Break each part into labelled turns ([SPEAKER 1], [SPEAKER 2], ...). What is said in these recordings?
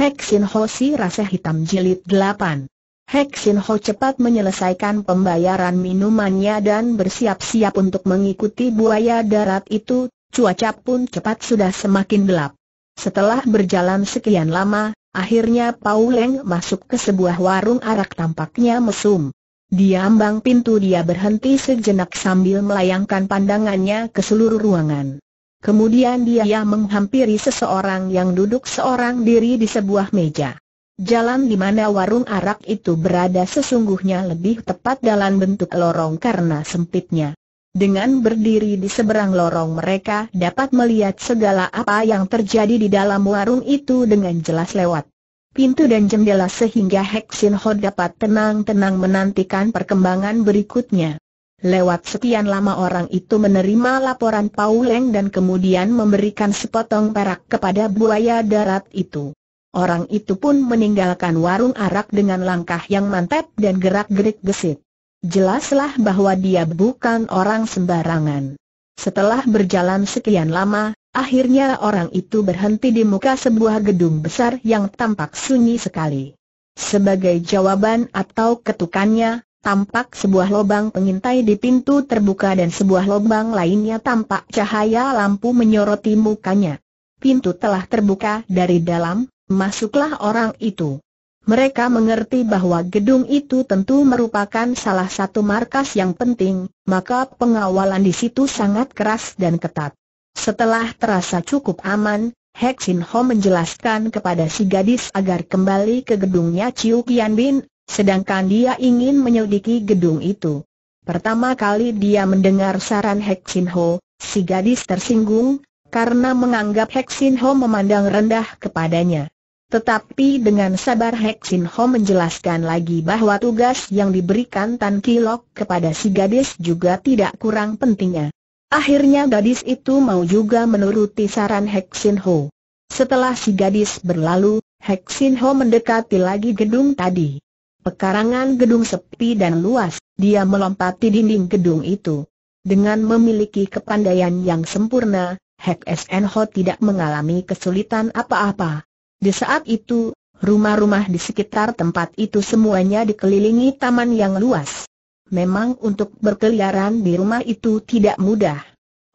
[SPEAKER 1] Heksin Ho si rasa hitam jilid 8. Heksin Ho cepat menyelesaikan pembayaran minumannya dan bersiap-siap untuk mengikuti buaya darat itu, cuaca pun cepat sudah semakin gelap. Setelah berjalan sekian lama, akhirnya Pauleng masuk ke sebuah warung arak tampaknya mesum. Di ambang pintu dia berhenti sejenak sambil melayangkan pandangannya ke seluruh ruangan. Kemudian dia menghampiri seseorang yang duduk seorang diri di sebuah meja. Jalan di mana warung arak itu berada sesungguhnya lebih tepat dalam bentuk lorong karena sempitnya. Dengan berdiri di seberang lorong mereka dapat melihat segala apa yang terjadi di dalam warung itu dengan jelas lewat pintu dan jendela sehingga Hexin Ho dapat tenang-tenang menantikan perkembangan berikutnya. Lewat sekian lama orang itu menerima laporan Pauleng dan kemudian memberikan sepotong perak kepada buaya darat itu. Orang itu pun meninggalkan warung arak dengan langkah yang mantap dan gerak-gerik gesit. Jelaslah bahwa dia bukan orang sembarangan. Setelah berjalan sekian lama, akhirnya orang itu berhenti di muka sebuah gedung besar yang tampak sunyi sekali. Sebagai jawaban atau ketukannya, tampak sebuah lubang pengintai di pintu terbuka dan sebuah lubang lainnya tampak cahaya lampu menyoroti mukanya. Pintu telah terbuka dari dalam, masuklah orang itu. Mereka mengerti bahwa gedung itu tentu merupakan salah satu markas yang penting, maka pengawalan di situ sangat keras dan ketat. Setelah terasa cukup aman, Hexin Ho menjelaskan kepada si gadis agar kembali ke gedungnya Chiu Kian Bin, Sedangkan dia ingin menyelidiki gedung itu. Pertama kali dia mendengar saran Hek Ho, si gadis tersinggung, karena menganggap Hek Ho memandang rendah kepadanya. Tetapi dengan sabar Hek Ho menjelaskan lagi bahwa tugas yang diberikan Tan Kilok kepada si gadis juga tidak kurang pentingnya. Akhirnya gadis itu mau juga menuruti saran Hek Ho. Setelah si gadis berlalu, Hek Ho mendekati lagi gedung tadi. Pekarangan gedung sepi dan luas, dia melompati dinding gedung itu. Dengan memiliki kepandaian yang sempurna, Hek Sn tidak mengalami kesulitan apa-apa. Di saat itu, rumah-rumah di sekitar tempat itu semuanya dikelilingi taman yang luas. Memang untuk berkeliaran di rumah itu tidak mudah.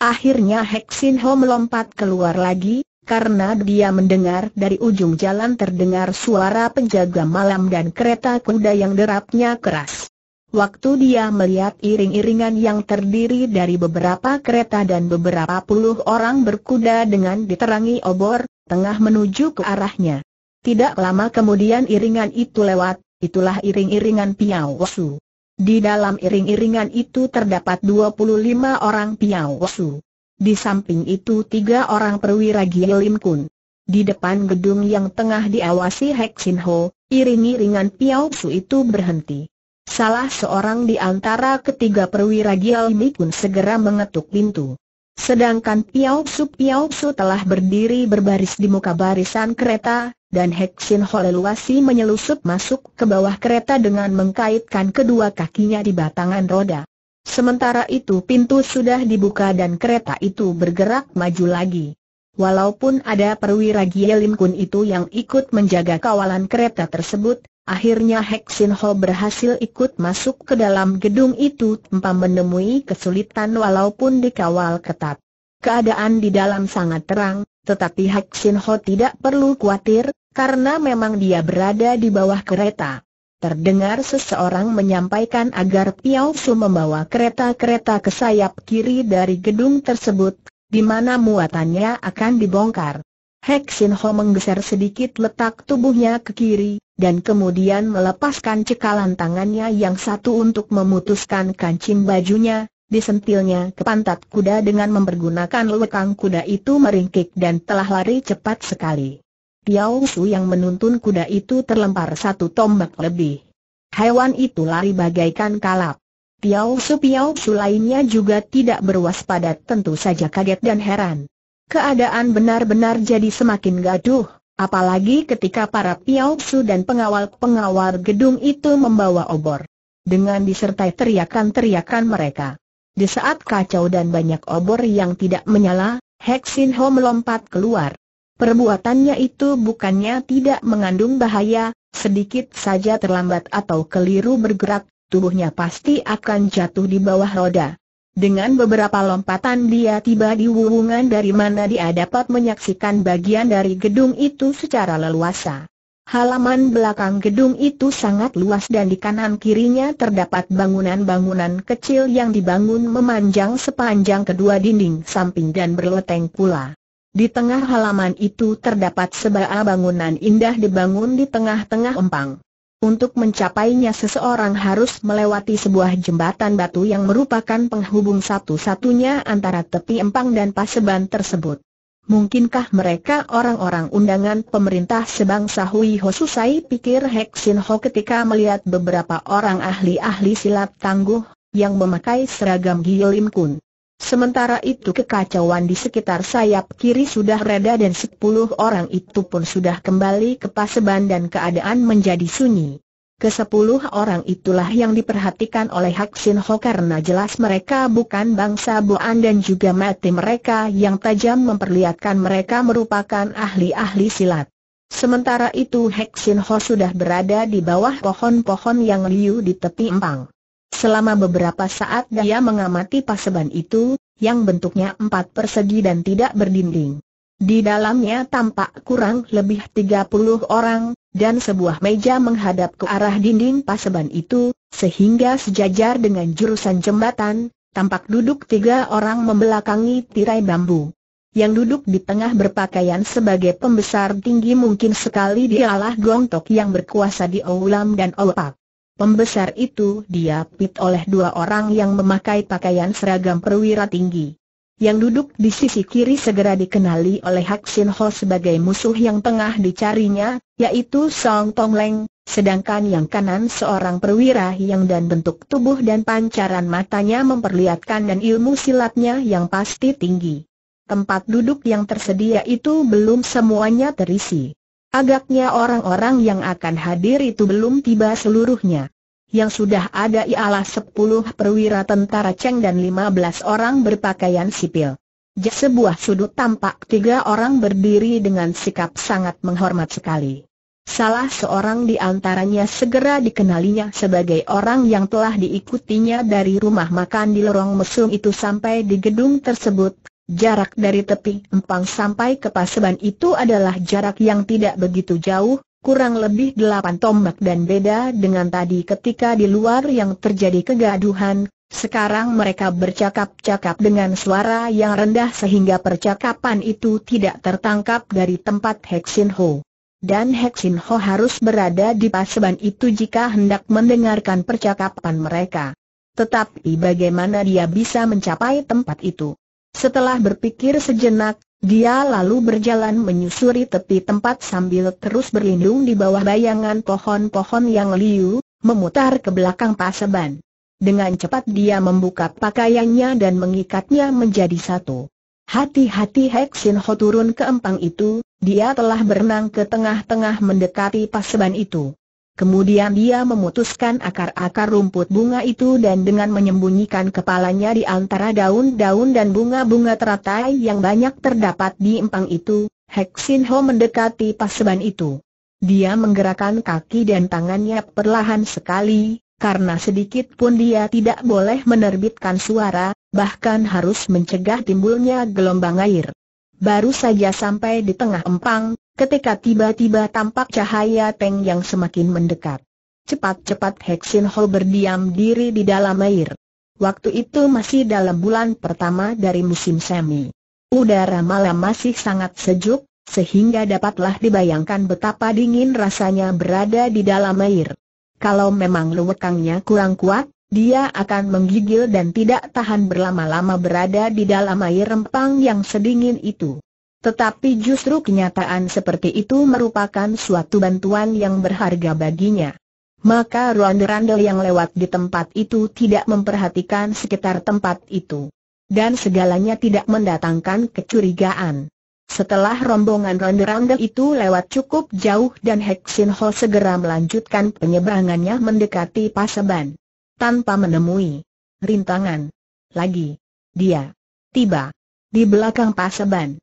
[SPEAKER 1] Akhirnya Hek Sin melompat keluar lagi, karena dia mendengar dari ujung jalan terdengar suara penjaga malam dan kereta kuda yang derapnya keras. Waktu dia melihat iring-iringan yang terdiri dari beberapa kereta dan beberapa puluh orang berkuda dengan diterangi obor, tengah menuju ke arahnya. Tidak lama kemudian iringan itu lewat, itulah iring-iringan Piawasu. Di dalam iring-iringan itu terdapat 25 orang Piawasu. Di samping itu tiga orang perwira Gielim Kun. Di depan gedung yang tengah diawasi Hek Sin Ho, iring-iringan Piao Su itu berhenti. Salah seorang di antara ketiga perwira Gielim Kun segera mengetuk pintu. Sedangkan Piao Su Piao Su telah berdiri berbaris di muka barisan kereta, dan Hek Sin Ho leluasi menyelusup masuk ke bawah kereta dengan mengkaitkan kedua kakinya di batangan roda. Sementara itu pintu sudah dibuka dan kereta itu bergerak maju lagi. Walaupun ada perwira Gie Kun itu yang ikut menjaga kawalan kereta tersebut, akhirnya Heksin Ho berhasil ikut masuk ke dalam gedung itu tanpa menemui kesulitan walaupun dikawal ketat. Keadaan di dalam sangat terang, tetapi Heksin Ho tidak perlu khawatir, karena memang dia berada di bawah kereta terdengar seseorang menyampaikan agar Piao Su membawa kereta-kereta ke sayap kiri dari gedung tersebut, di mana muatannya akan dibongkar. Hek Sin Ho menggeser sedikit letak tubuhnya ke kiri, dan kemudian melepaskan cekalan tangannya yang satu untuk memutuskan kancing bajunya, disentilnya ke pantat kuda dengan mempergunakan lekang kuda itu meringkik dan telah lari cepat sekali. Piao Su yang menuntun kuda itu terlempar satu tombak lebih. Hewan itu lari bagaikan kalap. Piao Su Piao Su lainnya juga tidak berwaspada tentu saja kaget dan heran. Keadaan benar-benar jadi semakin gaduh. Apalagi ketika para Piao Su dan pengawal-pengawal gedung itu membawa obor. Dengan disertai teriakan-teriakan mereka. Di saat kacau dan banyak obor yang tidak menyala, Hexin Ho melompat keluar. Perbuatannya itu bukannya tidak mengandung bahaya, sedikit saja terlambat atau keliru bergerak, tubuhnya pasti akan jatuh di bawah roda. Dengan beberapa lompatan dia tiba di wuwungan dari mana dia dapat menyaksikan bagian dari gedung itu secara leluasa. Halaman belakang gedung itu sangat luas dan di kanan kirinya terdapat bangunan-bangunan kecil yang dibangun memanjang sepanjang kedua dinding samping dan berleteng pula. Di tengah halaman itu terdapat sebuah bangunan indah dibangun di tengah-tengah empang. Untuk mencapainya seseorang harus melewati sebuah jembatan batu yang merupakan penghubung satu-satunya antara tepi empang dan paseban tersebut. Mungkinkah mereka orang-orang undangan pemerintah sebangsa Hui Hosusai pikir Heksin Ho ketika melihat beberapa orang ahli-ahli silat tangguh yang memakai seragam Lim Kun. Sementara itu kekacauan di sekitar sayap kiri sudah reda dan sepuluh orang itu pun sudah kembali ke paseban dan keadaan menjadi sunyi. Kesepuluh orang itulah yang diperhatikan oleh Hak Sin Ho karena jelas mereka bukan bangsa Boan dan juga mati mereka yang tajam memperlihatkan mereka merupakan ahli-ahli silat. Sementara itu Hak Sin Ho sudah berada di bawah pohon-pohon yang liu di tepi empang. Selama beberapa saat dia mengamati paseban itu, yang bentuknya empat persegi dan tidak berdinding. Di dalamnya tampak kurang lebih tiga puluh orang, dan sebuah meja menghadap ke arah dinding paseban itu, sehingga sejajar dengan jurusan jembatan, tampak duduk tiga orang membelakangi tirai bambu. Yang duduk di tengah berpakaian sebagai pembesar tinggi mungkin sekali dialah Gongtok yang berkuasa di Oulam dan Olpak. Pembesar itu diapit oleh dua orang yang memakai pakaian seragam perwira tinggi. Yang duduk di sisi kiri segera dikenali oleh Hak Sin Ho sebagai musuh yang tengah dicarinya, yaitu Song Tong Leng, sedangkan yang kanan seorang perwira yang dan bentuk tubuh dan pancaran matanya memperlihatkan dan ilmu silatnya yang pasti tinggi. Tempat duduk yang tersedia itu belum semuanya terisi. Agaknya orang-orang yang akan hadir itu belum tiba seluruhnya. Yang sudah ada ialah 10 perwira tentara Cheng dan 15 orang berpakaian sipil. Di sebuah sudut tampak tiga orang berdiri dengan sikap sangat menghormat sekali. Salah seorang di antaranya segera dikenalinya sebagai orang yang telah diikutinya dari rumah makan di lorong mesum itu sampai di gedung tersebut, Jarak dari tepi empang sampai ke paseban itu adalah jarak yang tidak begitu jauh, kurang lebih delapan tombak dan beda dengan tadi ketika di luar yang terjadi kegaduhan, sekarang mereka bercakap-cakap dengan suara yang rendah sehingga percakapan itu tidak tertangkap dari tempat Hexin Ho. Dan Hexin Ho harus berada di paseban itu jika hendak mendengarkan percakapan mereka. Tetapi bagaimana dia bisa mencapai tempat itu? Setelah berpikir sejenak, dia lalu berjalan menyusuri tepi tempat sambil terus berlindung di bawah bayangan pohon-pohon yang liu, memutar ke belakang paseban. Dengan cepat dia membuka pakaiannya dan mengikatnya menjadi satu. Hati-hati Hexinho Ho turun ke empang itu, dia telah berenang ke tengah-tengah mendekati paseban itu. Kemudian dia memutuskan akar-akar rumput bunga itu dan dengan menyembunyikan kepalanya di antara daun-daun dan bunga-bunga teratai yang banyak terdapat di empang itu, Sin Ho mendekati paseban itu. Dia menggerakkan kaki dan tangannya perlahan sekali, karena sedikit pun dia tidak boleh menerbitkan suara, bahkan harus mencegah timbulnya gelombang air. Baru saja sampai di tengah empang, ketika tiba-tiba tampak cahaya teng yang semakin mendekat. Cepat-cepat Hexin Ho berdiam diri di dalam air. Waktu itu masih dalam bulan pertama dari musim semi. Udara malam masih sangat sejuk, sehingga dapatlah dibayangkan betapa dingin rasanya berada di dalam air. Kalau memang lewekangnya kurang kuat, dia akan menggigil dan tidak tahan berlama-lama berada di dalam air rempang yang sedingin itu. Tetapi justru kenyataan seperti itu merupakan suatu bantuan yang berharga baginya. Maka ronde-ronde yang lewat di tempat itu tidak memperhatikan sekitar tempat itu. Dan segalanya tidak mendatangkan kecurigaan. Setelah rombongan ronde-ronde itu lewat cukup jauh dan Heksin Ho segera melanjutkan penyeberangannya mendekati Paseban. Tanpa menemui rintangan. Lagi. Dia tiba di belakang Paseban.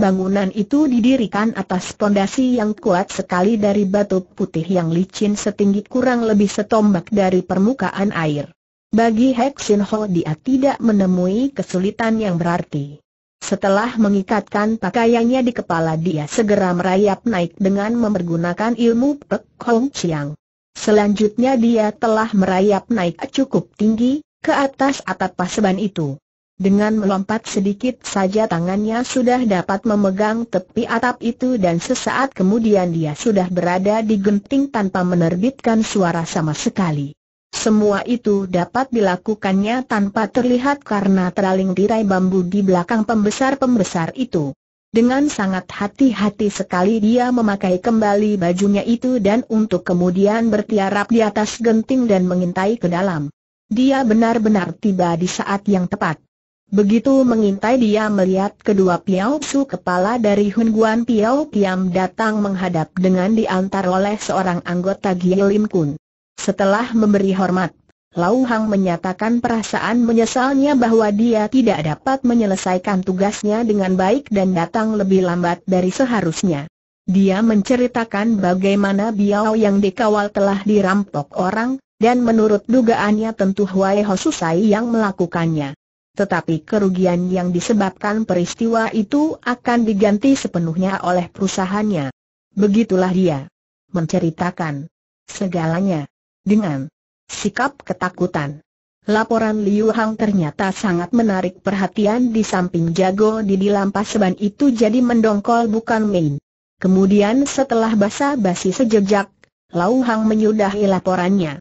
[SPEAKER 1] Bangunan itu didirikan atas pondasi yang kuat sekali dari batu putih yang licin setinggi kurang lebih setombak dari permukaan air. Bagi Hek Ho dia tidak menemui kesulitan yang berarti. Setelah mengikatkan pakaiannya di kepala dia segera merayap naik dengan memergunakan ilmu Pek Hong Chiang. Selanjutnya dia telah merayap naik cukup tinggi, ke atas atap paseban itu. Dengan melompat sedikit saja tangannya sudah dapat memegang tepi atap itu dan sesaat kemudian dia sudah berada di genting tanpa menerbitkan suara sama sekali. Semua itu dapat dilakukannya tanpa terlihat karena teraling tirai bambu di belakang pembesar-pembesar itu. Dengan sangat hati-hati sekali dia memakai kembali bajunya itu dan untuk kemudian bertiarap di atas genting dan mengintai ke dalam. Dia benar-benar tiba di saat yang tepat. Begitu mengintai dia melihat kedua Piao Su kepala dari Hun Guan Piao Kiam datang menghadap dengan diantar oleh seorang anggota Lim Kun. Setelah memberi hormat, Lau Hang menyatakan perasaan menyesalnya bahwa dia tidak dapat menyelesaikan tugasnya dengan baik dan datang lebih lambat dari seharusnya. Dia menceritakan bagaimana Biao yang dikawal telah dirampok orang, dan menurut dugaannya tentu Huai Hosusai yang melakukannya tetapi kerugian yang disebabkan peristiwa itu akan diganti sepenuhnya oleh perusahaannya. Begitulah dia menceritakan segalanya dengan sikap ketakutan. Laporan Liu Hang ternyata sangat menarik perhatian di samping jago di dilampas seban itu jadi mendongkol bukan main. Kemudian setelah basa-basi sejejak, Lau Hang menyudahi laporannya.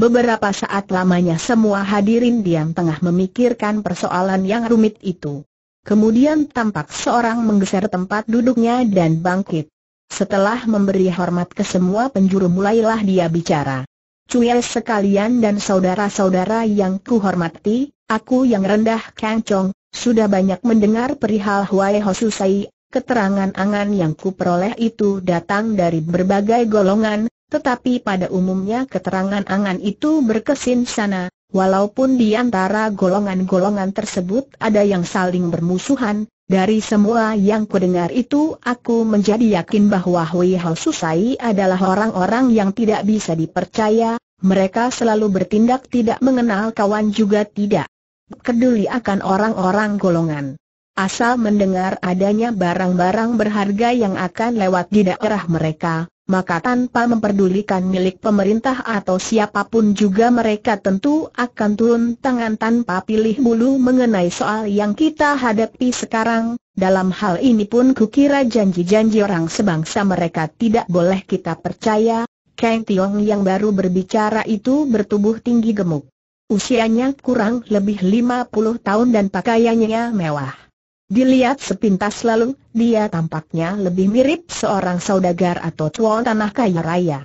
[SPEAKER 1] Beberapa saat lamanya semua hadirin diam tengah memikirkan persoalan yang rumit itu. Kemudian tampak seorang menggeser tempat duduknya dan bangkit. Setelah memberi hormat ke semua penjuru mulailah dia bicara. Cuyai sekalian dan saudara-saudara yang kuhormati, aku yang rendah Kang Chong, sudah banyak mendengar perihal Huai Hosusai, keterangan angan yang kuperoleh itu datang dari berbagai golongan, tetapi pada umumnya keterangan angan itu berkesin sana, walaupun di antara golongan-golongan tersebut ada yang saling bermusuhan, dari semua yang kudengar itu aku menjadi yakin bahwa Hui Hao Susai adalah orang-orang yang tidak bisa dipercaya, mereka selalu bertindak tidak mengenal kawan juga tidak peduli akan orang-orang golongan. Asal mendengar adanya barang-barang berharga yang akan lewat di daerah mereka, maka tanpa memperdulikan milik pemerintah atau siapapun juga mereka tentu akan turun tangan tanpa pilih bulu mengenai soal yang kita hadapi sekarang, dalam hal ini pun kukira janji-janji orang sebangsa mereka tidak boleh kita percaya, Kang Tiong yang baru berbicara itu bertubuh tinggi gemuk. Usianya kurang lebih 50 tahun dan pakaiannya mewah. Dilihat sepintas lalu, dia tampaknya lebih mirip seorang saudagar atau tuan tanah kaya raya.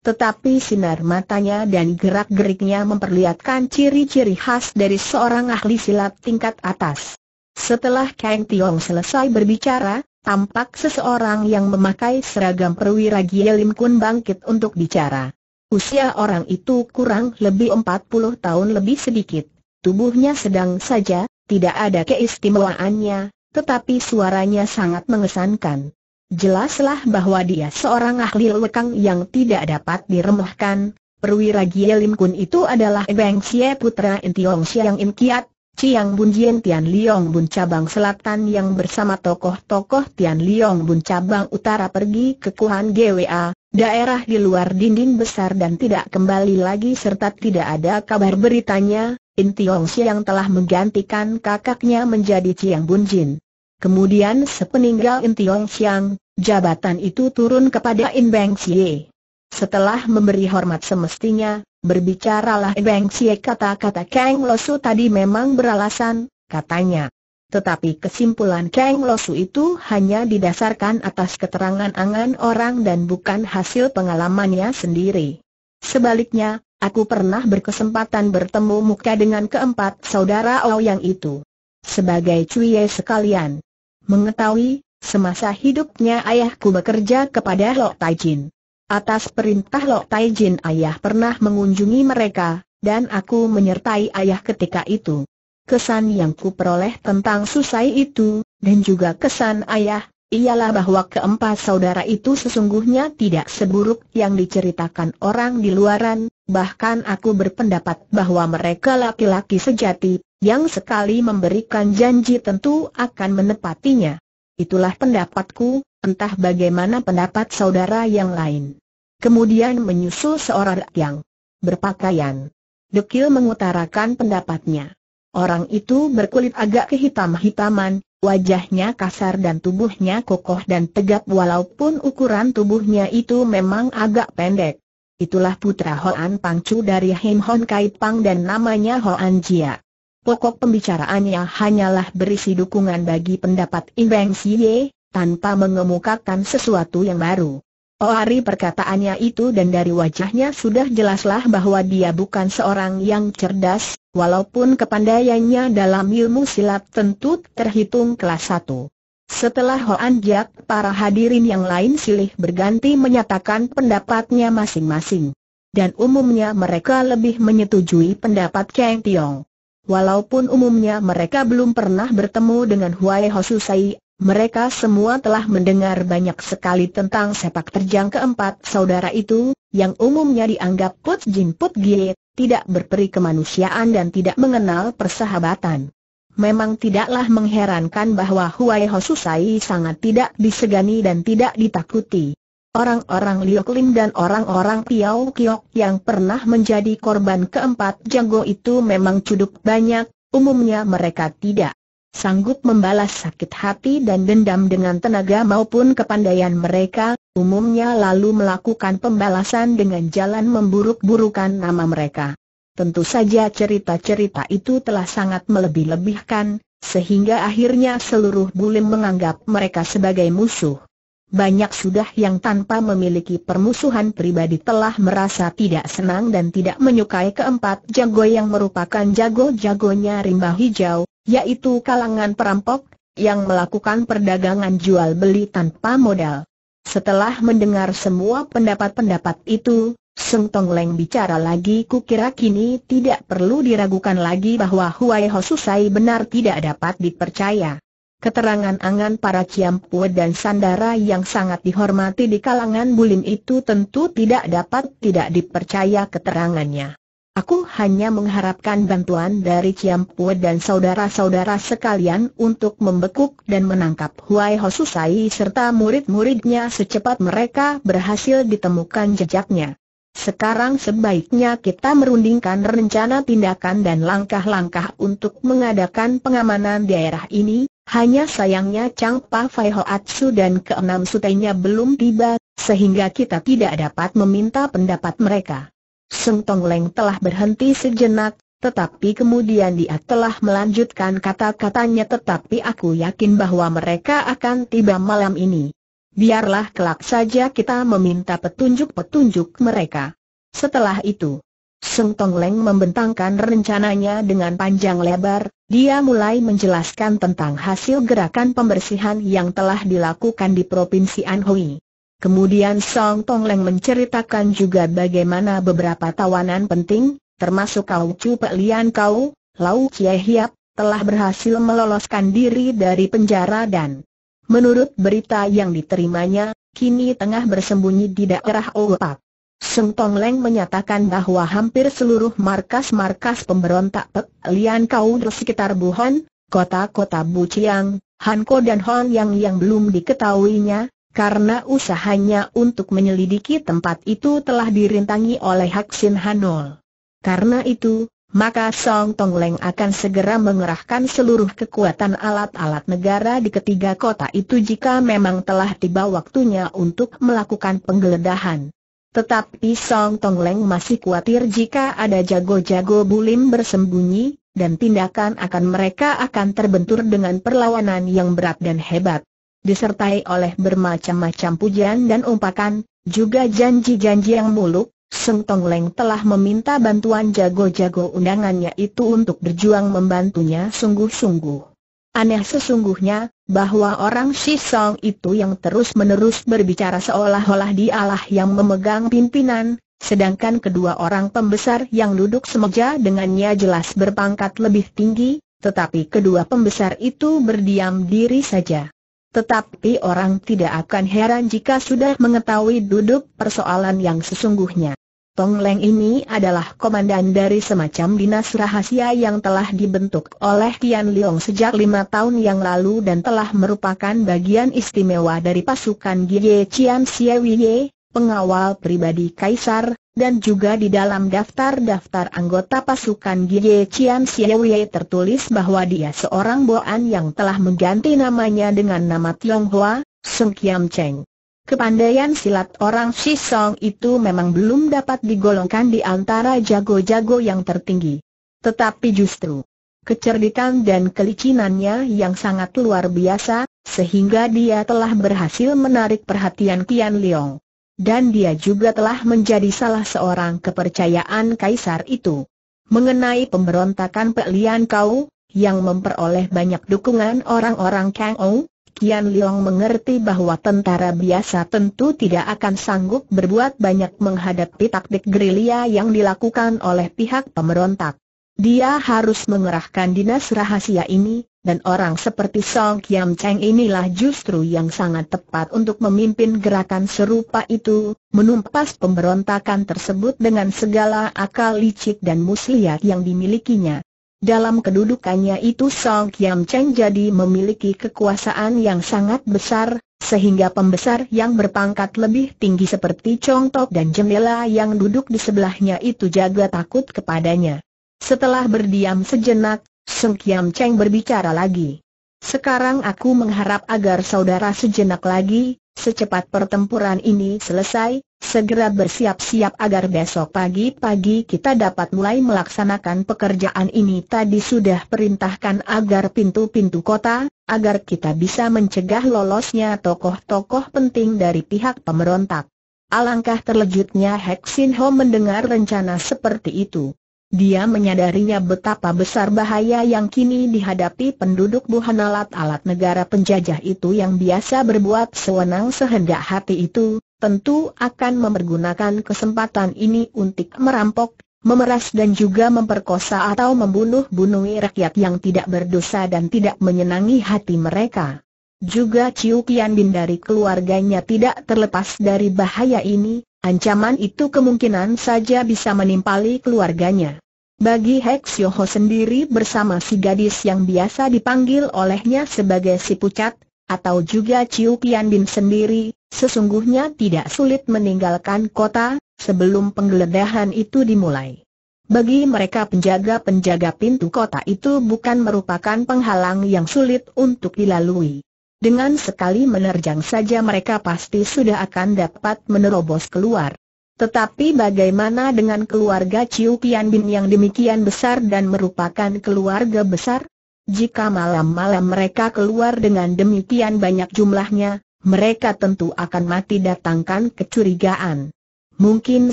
[SPEAKER 1] Tetapi sinar matanya dan gerak-geriknya memperlihatkan ciri-ciri khas dari seorang ahli silat tingkat atas. Setelah Kang Tiong selesai berbicara, tampak seseorang yang memakai seragam perwira Gielim Kun bangkit untuk bicara. Usia orang itu kurang lebih 40 tahun lebih sedikit, tubuhnya sedang saja, tidak ada keistimewaannya, tetapi suaranya sangat mengesankan. Jelaslah bahwa dia seorang ahli lekang yang tidak dapat diremehkan. Perwira Gie Lim Kun itu adalah Beng Xie putra Intiong Siang In Kiat, Chiang Bun Jien Tian Liong Bun Cabang Selatan yang bersama tokoh-tokoh Tian Liong Bun Cabang Utara pergi ke Kuhan GWA, daerah di luar dinding besar dan tidak kembali lagi serta tidak ada kabar beritanya, In Tiong yang telah menggantikan kakaknya menjadi Ciang Bun Jin. Kemudian sepeninggal In Tiong Siang, jabatan itu turun kepada In Beng Xie. Setelah memberi hormat semestinya, berbicaralah In Beng Xie kata-kata Kang Losu tadi memang beralasan, katanya. Tetapi kesimpulan Kang Losu itu hanya didasarkan atas keterangan angan orang dan bukan hasil pengalamannya sendiri. Sebaliknya, Aku pernah berkesempatan bertemu muka dengan keempat saudara yang itu. Sebagai cuye sekalian, mengetahui, semasa hidupnya ayahku bekerja kepada Lok Taijin. Atas perintah Lok Taijin ayah pernah mengunjungi mereka, dan aku menyertai ayah ketika itu. Kesan yang peroleh tentang susai itu, dan juga kesan ayah, ialah bahwa keempat saudara itu sesungguhnya tidak seburuk yang diceritakan orang di luaran, bahkan aku berpendapat bahwa mereka laki-laki sejati, yang sekali memberikan janji tentu akan menepatinya. Itulah pendapatku, entah bagaimana pendapat saudara yang lain. Kemudian menyusul seorang yang berpakaian. Dekil mengutarakan pendapatnya. Orang itu berkulit agak kehitam-hitaman, Wajahnya kasar dan tubuhnya kokoh dan tegap walaupun ukuran tubuhnya itu memang agak pendek. Itulah putra Hoan Pangcu dari Him Hon Kai Pang dan namanya Hoan Jia. Pokok pembicaraannya hanyalah berisi dukungan bagi pendapat Ibeng Siye, tanpa mengemukakan sesuatu yang baru. Oari perkataannya itu dan dari wajahnya sudah jelaslah bahwa dia bukan seorang yang cerdas, walaupun kepandaiannya dalam ilmu silat tentu terhitung kelas satu. Setelah Hoan Jak, para hadirin yang lain silih berganti menyatakan pendapatnya masing-masing. Dan umumnya mereka lebih menyetujui pendapat Kang Tiong. Walaupun umumnya mereka belum pernah bertemu dengan Huai Hosusai, mereka semua telah mendengar banyak sekali tentang sepak terjang keempat saudara itu, yang umumnya dianggap Put Jin Put Gie, tidak berperi kemanusiaan dan tidak mengenal persahabatan. Memang tidaklah mengherankan bahwa Huai Susai sangat tidak disegani dan tidak ditakuti. Orang-orang Liok Lim dan orang-orang Piao Kiok yang pernah menjadi korban keempat jago itu memang cuduk banyak, umumnya mereka tidak sanggup membalas sakit hati dan dendam dengan tenaga maupun kepandaian mereka, umumnya lalu melakukan pembalasan dengan jalan memburuk-burukan nama mereka. Tentu saja cerita-cerita itu telah sangat melebih-lebihkan, sehingga akhirnya seluruh bulim menganggap mereka sebagai musuh banyak sudah yang tanpa memiliki permusuhan pribadi telah merasa tidak senang dan tidak menyukai keempat jago yang merupakan jago-jagonya rimba hijau, yaitu kalangan perampok, yang melakukan perdagangan jual beli tanpa modal. Setelah mendengar semua pendapat-pendapat itu, Seng Tong Leng bicara lagi kukira kini tidak perlu diragukan lagi bahwa Huai Hosusai benar tidak dapat dipercaya. Keterangan angan para Ciampue dan Sandara yang sangat dihormati di kalangan Bulim itu tentu tidak dapat tidak dipercaya keterangannya. Aku hanya mengharapkan bantuan dari Ciampue dan saudara-saudara sekalian untuk membekuk dan menangkap Huai Hosusai serta murid-muridnya secepat mereka berhasil ditemukan jejaknya. Sekarang sebaiknya kita merundingkan rencana tindakan dan langkah-langkah untuk mengadakan pengamanan daerah ini, hanya sayangnya Chang Pa Fai Atsu dan keenam sutenya belum tiba, sehingga kita tidak dapat meminta pendapat mereka. Seng Tong Leng telah berhenti sejenak, tetapi kemudian dia telah melanjutkan kata-katanya tetapi aku yakin bahwa mereka akan tiba malam ini. Biarlah kelak saja kita meminta petunjuk-petunjuk mereka. Setelah itu, Seng Tong Leng membentangkan rencananya dengan panjang lebar, dia mulai menjelaskan tentang hasil gerakan pembersihan yang telah dilakukan di Provinsi Anhui. Kemudian Song Tong Leng menceritakan juga bagaimana beberapa tawanan penting, termasuk Kau Chu Pek Lian Kau, Lau Chie Hiap, telah berhasil meloloskan diri dari penjara dan menurut berita yang diterimanya, kini tengah bersembunyi di daerah Opak. Seng Tong Leng menyatakan bahwa hampir seluruh markas-markas pemberontak Pek Lian Kau di sekitar Buhon, kota-kota Buciang, Hanko dan Hon Yang yang belum diketahuinya, karena usahanya untuk menyelidiki tempat itu telah dirintangi oleh Haksin Hanol. Karena itu, maka Song Tong Leng akan segera mengerahkan seluruh kekuatan alat-alat negara di ketiga kota itu jika memang telah tiba waktunya untuk melakukan penggeledahan. Tetapi Song Tong Leng masih khawatir jika ada jago-jago bulim bersembunyi, dan tindakan akan mereka akan terbentur dengan perlawanan yang berat dan hebat. Disertai oleh bermacam-macam pujian dan umpakan, juga janji-janji yang muluk, Song Tong Leng telah meminta bantuan jago-jago undangannya itu untuk berjuang membantunya sungguh-sungguh. Aneh sesungguhnya, bahwa orang Song itu yang terus-menerus berbicara seolah-olah dialah yang memegang pimpinan, sedangkan kedua orang pembesar yang duduk semeja dengannya jelas berpangkat lebih tinggi, tetapi kedua pembesar itu berdiam diri saja. Tetapi orang tidak akan heran jika sudah mengetahui duduk persoalan yang sesungguhnya. Tong Leng ini adalah komandan dari semacam dinas rahasia yang telah dibentuk oleh Tian Liang sejak lima tahun yang lalu dan telah merupakan bagian istimewa dari pasukan Gie Chian Wie, pengawal pribadi Kaisar, dan juga di dalam daftar-daftar anggota pasukan Gie Chian Wie tertulis bahwa dia seorang boan yang telah mengganti namanya dengan nama Tiong Hua, Seng Kiam Cheng. Kepandaian silat orang Shisong itu memang belum dapat digolongkan di antara jago-jago yang tertinggi. Tetapi justru kecerdikan dan kelicinannya yang sangat luar biasa, sehingga dia telah berhasil menarik perhatian Qian Leong. Dan dia juga telah menjadi salah seorang kepercayaan kaisar itu. Mengenai pemberontakan Pek Lian Kau, yang memperoleh banyak dukungan orang-orang Kang Ong, Kian Leong mengerti bahwa tentara biasa tentu tidak akan sanggup berbuat banyak menghadapi taktik gerilya yang dilakukan oleh pihak pemberontak. Dia harus mengerahkan dinas rahasia ini, dan orang seperti Song Kiam Cheng inilah justru yang sangat tepat untuk memimpin gerakan serupa itu, menumpas pemberontakan tersebut dengan segala akal licik dan muslihat yang dimilikinya. Dalam kedudukannya itu Song Kiam Cheng jadi memiliki kekuasaan yang sangat besar, sehingga pembesar yang berpangkat lebih tinggi seperti Chong Tok dan Jemela yang duduk di sebelahnya itu jaga takut kepadanya. Setelah berdiam sejenak, Song Kiam Cheng berbicara lagi. Sekarang aku mengharap agar saudara sejenak lagi, Secepat pertempuran ini selesai, segera bersiap-siap agar besok pagi-pagi kita dapat mulai melaksanakan pekerjaan ini Tadi sudah perintahkan agar pintu-pintu kota, agar kita bisa mencegah lolosnya tokoh-tokoh penting dari pihak pemberontak Alangkah terlejutnya Heksin Ho mendengar rencana seperti itu dia menyadarinya betapa besar bahaya yang kini dihadapi penduduk buhan alat-alat negara penjajah itu yang biasa berbuat sewenang sehendak hati itu, tentu akan mempergunakan kesempatan ini untuk merampok, memeras dan juga memperkosa atau membunuh-bunuhi rakyat yang tidak berdosa dan tidak menyenangi hati mereka. Juga Ciu Bin dari keluarganya tidak terlepas dari bahaya ini, ancaman itu kemungkinan saja bisa menimpali keluarganya. Bagi Hex Ho sendiri bersama si gadis yang biasa dipanggil olehnya sebagai si pucat, atau juga Ciu Bin sendiri, sesungguhnya tidak sulit meninggalkan kota, sebelum penggeledahan itu dimulai. Bagi mereka penjaga-penjaga pintu kota itu bukan merupakan penghalang yang sulit untuk dilalui. Dengan sekali menerjang saja mereka pasti sudah akan dapat menerobos keluar. Tetapi bagaimana dengan keluarga Ciu Pian Bin yang demikian besar dan merupakan keluarga besar? Jika malam-malam mereka keluar dengan demikian banyak jumlahnya, mereka tentu akan mati datangkan kecurigaan. Mungkin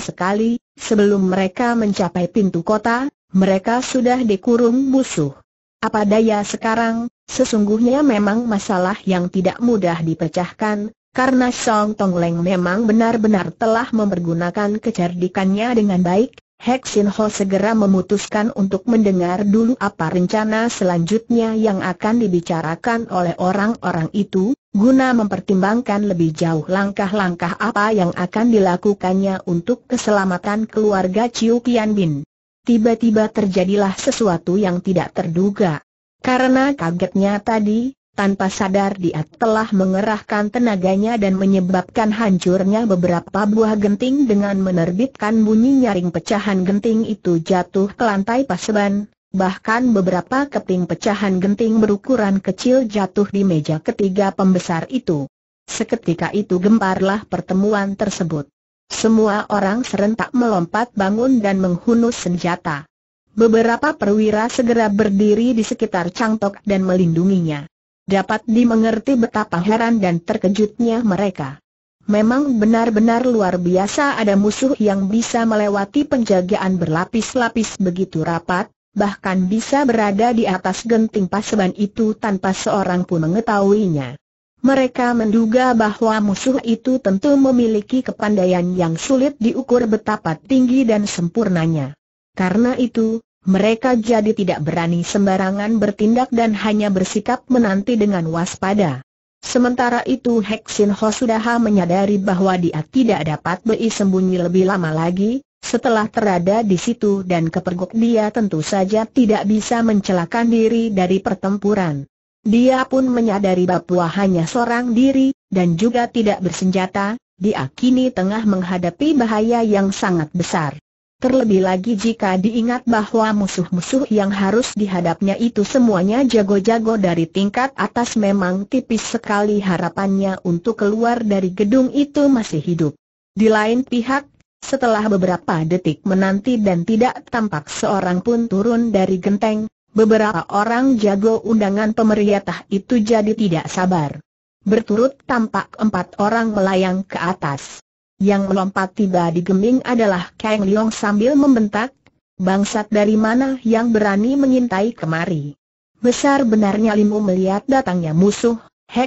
[SPEAKER 1] sekali, sebelum mereka mencapai pintu kota, mereka sudah dikurung musuh. Apa daya sekarang, Sesungguhnya memang masalah yang tidak mudah dipecahkan, karena Song Tong Leng memang benar-benar telah mempergunakan kecerdikannya dengan baik, Hek Sin Ho segera memutuskan untuk mendengar dulu apa rencana selanjutnya yang akan dibicarakan oleh orang-orang itu, guna mempertimbangkan lebih jauh langkah-langkah apa yang akan dilakukannya untuk keselamatan keluarga Chiu Kian Bin. Tiba-tiba terjadilah sesuatu yang tidak terduga. Karena kagetnya tadi, tanpa sadar dia telah mengerahkan tenaganya dan menyebabkan hancurnya beberapa buah genting dengan menerbitkan bunyi nyaring pecahan genting itu jatuh ke lantai paseban, bahkan beberapa keping pecahan genting berukuran kecil jatuh di meja ketiga pembesar itu. Seketika itu gemparlah pertemuan tersebut. Semua orang serentak melompat bangun dan menghunus senjata. Beberapa perwira segera berdiri di sekitar Changtok dan melindunginya. Dapat dimengerti betapa heran dan terkejutnya mereka. Memang benar-benar luar biasa ada musuh yang bisa melewati penjagaan berlapis-lapis begitu rapat, bahkan bisa berada di atas genting paseban itu tanpa seorang pun mengetahuinya. Mereka menduga bahwa musuh itu tentu memiliki kepandaian yang sulit diukur betapa tinggi dan sempurnanya. Karena itu, mereka jadi tidak berani sembarangan bertindak dan hanya bersikap menanti dengan waspada. Sementara itu Heksin Ho sudah menyadari bahwa dia tidak dapat bersembunyi lebih lama lagi, setelah terada di situ dan kepergok dia tentu saja tidak bisa mencelakan diri dari pertempuran. Dia pun menyadari bahwa hanya seorang diri, dan juga tidak bersenjata, dia kini tengah menghadapi bahaya yang sangat besar. Terlebih lagi jika diingat bahwa musuh-musuh yang harus dihadapnya itu semuanya jago-jago dari tingkat atas memang tipis sekali harapannya untuk keluar dari gedung itu masih hidup. Di lain pihak, setelah beberapa detik menanti dan tidak tampak seorang pun turun dari genteng, beberapa orang jago undangan pemerintah itu jadi tidak sabar. Berturut tampak empat orang melayang ke atas. Yang melompat tiba di geming adalah Kang Leong sambil membentak, bangsat dari mana yang berani mengintai kemari. Besar benarnya Limu melihat datangnya musuh,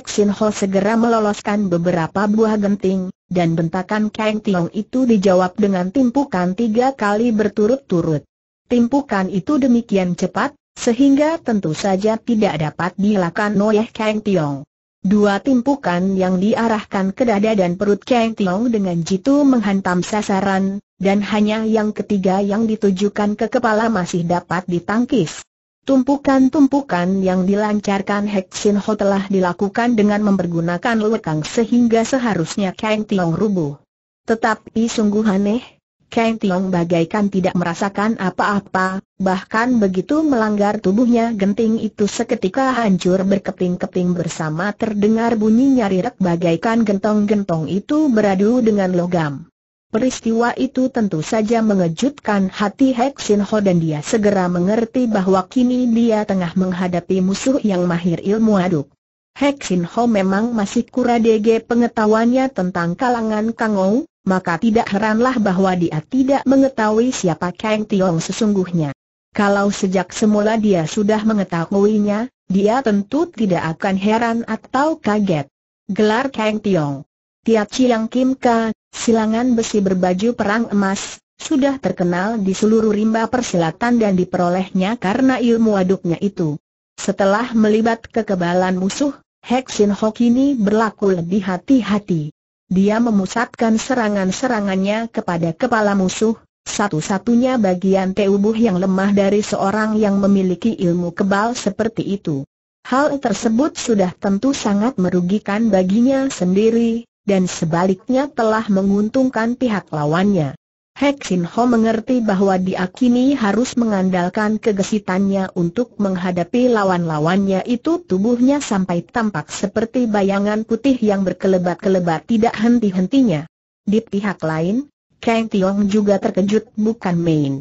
[SPEAKER 1] Sin Ho segera meloloskan beberapa buah genting, dan bentakan Kang Tiong itu dijawab dengan timpukan tiga kali berturut-turut. Timpukan itu demikian cepat, sehingga tentu saja tidak dapat dilakukan oleh Kang Tiong. Dua timpukan yang diarahkan ke dada dan perut Cheng Tiong dengan jitu menghantam sasaran, dan hanya yang ketiga yang ditujukan ke kepala masih dapat ditangkis. Tumpukan-tumpukan yang dilancarkan Hek Sin Ho telah dilakukan dengan mempergunakan lekang sehingga seharusnya Kang Tiong rubuh. Tetapi sungguh aneh, Kang Tiong bagaikan tidak merasakan apa-apa, bahkan begitu melanggar tubuhnya genting itu seketika hancur berkeping-keping bersama terdengar bunyi nyarirek bagaikan gentong-gentong itu beradu dengan logam. Peristiwa itu tentu saja mengejutkan hati Hek Sin Ho dan dia segera mengerti bahwa kini dia tengah menghadapi musuh yang mahir ilmu aduk. Hek Sin Ho memang masih dg pengetahuannya tentang kalangan Kang maka tidak heranlah bahwa dia tidak mengetahui siapa Kang Tiong sesungguhnya. Kalau sejak semula dia sudah mengetahuinya, dia tentu tidak akan heran atau kaget. Gelar Kang Tiong Tia Chiang Kim Ka, silangan besi berbaju perang emas, sudah terkenal di seluruh rimba persilatan dan diperolehnya karena ilmu aduknya itu. Setelah melibat kekebalan musuh, Sin Ho ini berlaku lebih hati-hati dia memusatkan serangan-serangannya kepada kepala musuh, satu-satunya bagian tubuh yang lemah dari seorang yang memiliki ilmu kebal seperti itu. Hal tersebut sudah tentu sangat merugikan baginya sendiri, dan sebaliknya telah menguntungkan pihak lawannya. Hek Sin Ho mengerti bahwa dia kini harus mengandalkan kegesitannya untuk menghadapi lawan-lawannya itu tubuhnya sampai tampak seperti bayangan putih yang berkelebat-kelebat tidak henti-hentinya. Di pihak lain, Kang Tiong juga terkejut bukan main.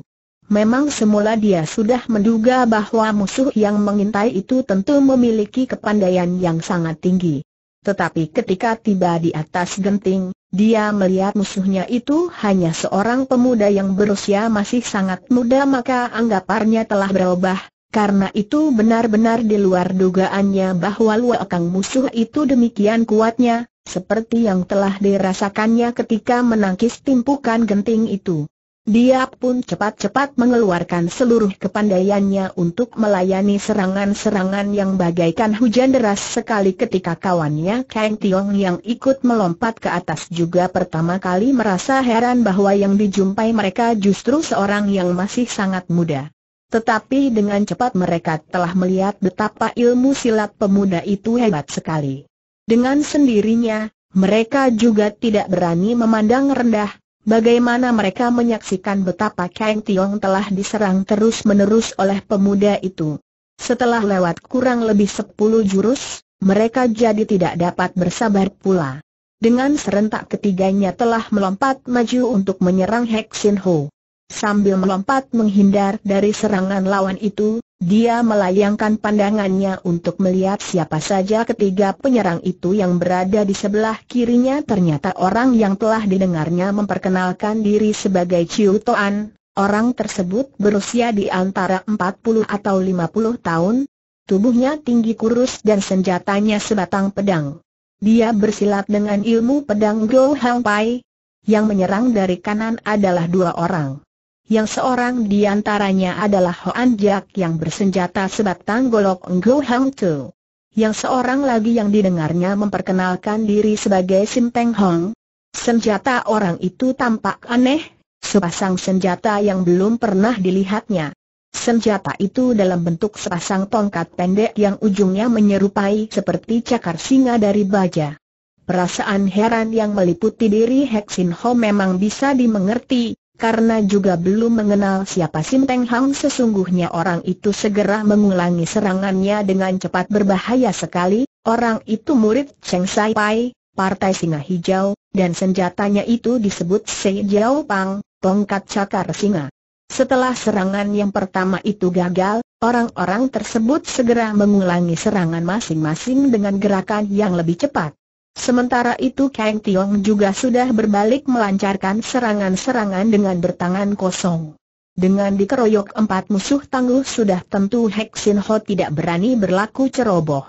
[SPEAKER 1] Memang semula dia sudah menduga bahwa musuh yang mengintai itu tentu memiliki kepandaian yang sangat tinggi. Tetapi ketika tiba di atas genting, dia melihat musuhnya itu hanya seorang pemuda yang berusia masih sangat muda maka anggapannya telah berubah, karena itu benar-benar di luar dugaannya bahwa kang musuh itu demikian kuatnya, seperti yang telah dirasakannya ketika menangkis timpukan genting itu. Dia pun cepat-cepat mengeluarkan seluruh kepandaiannya untuk melayani serangan-serangan yang bagaikan hujan deras sekali ketika kawannya Kang Tiong yang ikut melompat ke atas juga pertama kali merasa heran bahwa yang dijumpai mereka justru seorang yang masih sangat muda. Tetapi dengan cepat mereka telah melihat betapa ilmu silat pemuda itu hebat sekali. Dengan sendirinya, mereka juga tidak berani memandang rendah, bagaimana mereka menyaksikan betapa Kang Tiong telah diserang terus-menerus oleh pemuda itu. Setelah lewat kurang lebih sepuluh jurus, mereka jadi tidak dapat bersabar pula. Dengan serentak ketiganya telah melompat maju untuk menyerang Hexin Sin Ho. Sambil melompat menghindar dari serangan lawan itu, dia melayangkan pandangannya untuk melihat siapa saja ketiga penyerang itu yang berada di sebelah kirinya ternyata orang yang telah didengarnya memperkenalkan diri sebagai Chiu Toan. Orang tersebut berusia di antara 40 atau 50 tahun, tubuhnya tinggi kurus dan senjatanya sebatang pedang. Dia bersilat dengan ilmu pedang Go Hang Pai. Yang menyerang dari kanan adalah dua orang yang seorang di antaranya adalah Hoan Jak yang bersenjata sebatang golok Ngo Hang Tu. Yang seorang lagi yang didengarnya memperkenalkan diri sebagai Sim Peng Hong. Senjata orang itu tampak aneh, sepasang senjata yang belum pernah dilihatnya. Senjata itu dalam bentuk sepasang tongkat pendek yang ujungnya menyerupai seperti cakar singa dari baja. Perasaan heran yang meliputi diri Hexin Ho memang bisa dimengerti, karena juga belum mengenal siapa Sim Teng Hang sesungguhnya orang itu segera mengulangi serangannya dengan cepat berbahaya sekali, orang itu murid Cheng Sai Pai, Partai Singa Hijau, dan senjatanya itu disebut Sei Jiao Pang, tongkat cakar singa. Setelah serangan yang pertama itu gagal, orang-orang tersebut segera mengulangi serangan masing-masing dengan gerakan yang lebih cepat. Sementara itu Kang Tiong juga sudah berbalik melancarkan serangan-serangan dengan bertangan kosong. Dengan dikeroyok empat musuh tangguh sudah tentu Sin Ho tidak berani berlaku ceroboh.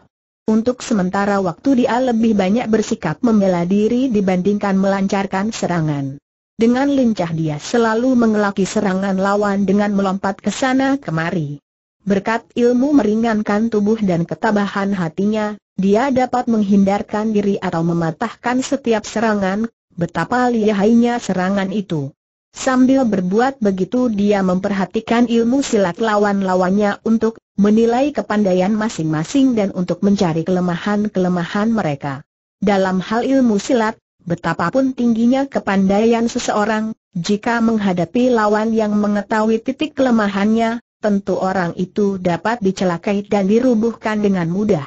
[SPEAKER 1] Untuk sementara waktu dia lebih banyak bersikap membela diri dibandingkan melancarkan serangan. Dengan lincah dia selalu mengelaki serangan lawan dengan melompat ke sana kemari. Berkat ilmu meringankan tubuh dan ketabahan hatinya, dia dapat menghindarkan diri atau mematahkan setiap serangan, betapa lihainya serangan itu. Sambil berbuat begitu dia memperhatikan ilmu silat lawan-lawannya untuk menilai kepandaian masing-masing dan untuk mencari kelemahan-kelemahan mereka. Dalam hal ilmu silat, betapapun tingginya kepandaian seseorang, jika menghadapi lawan yang mengetahui titik kelemahannya, tentu orang itu dapat dicelakai dan dirubuhkan dengan mudah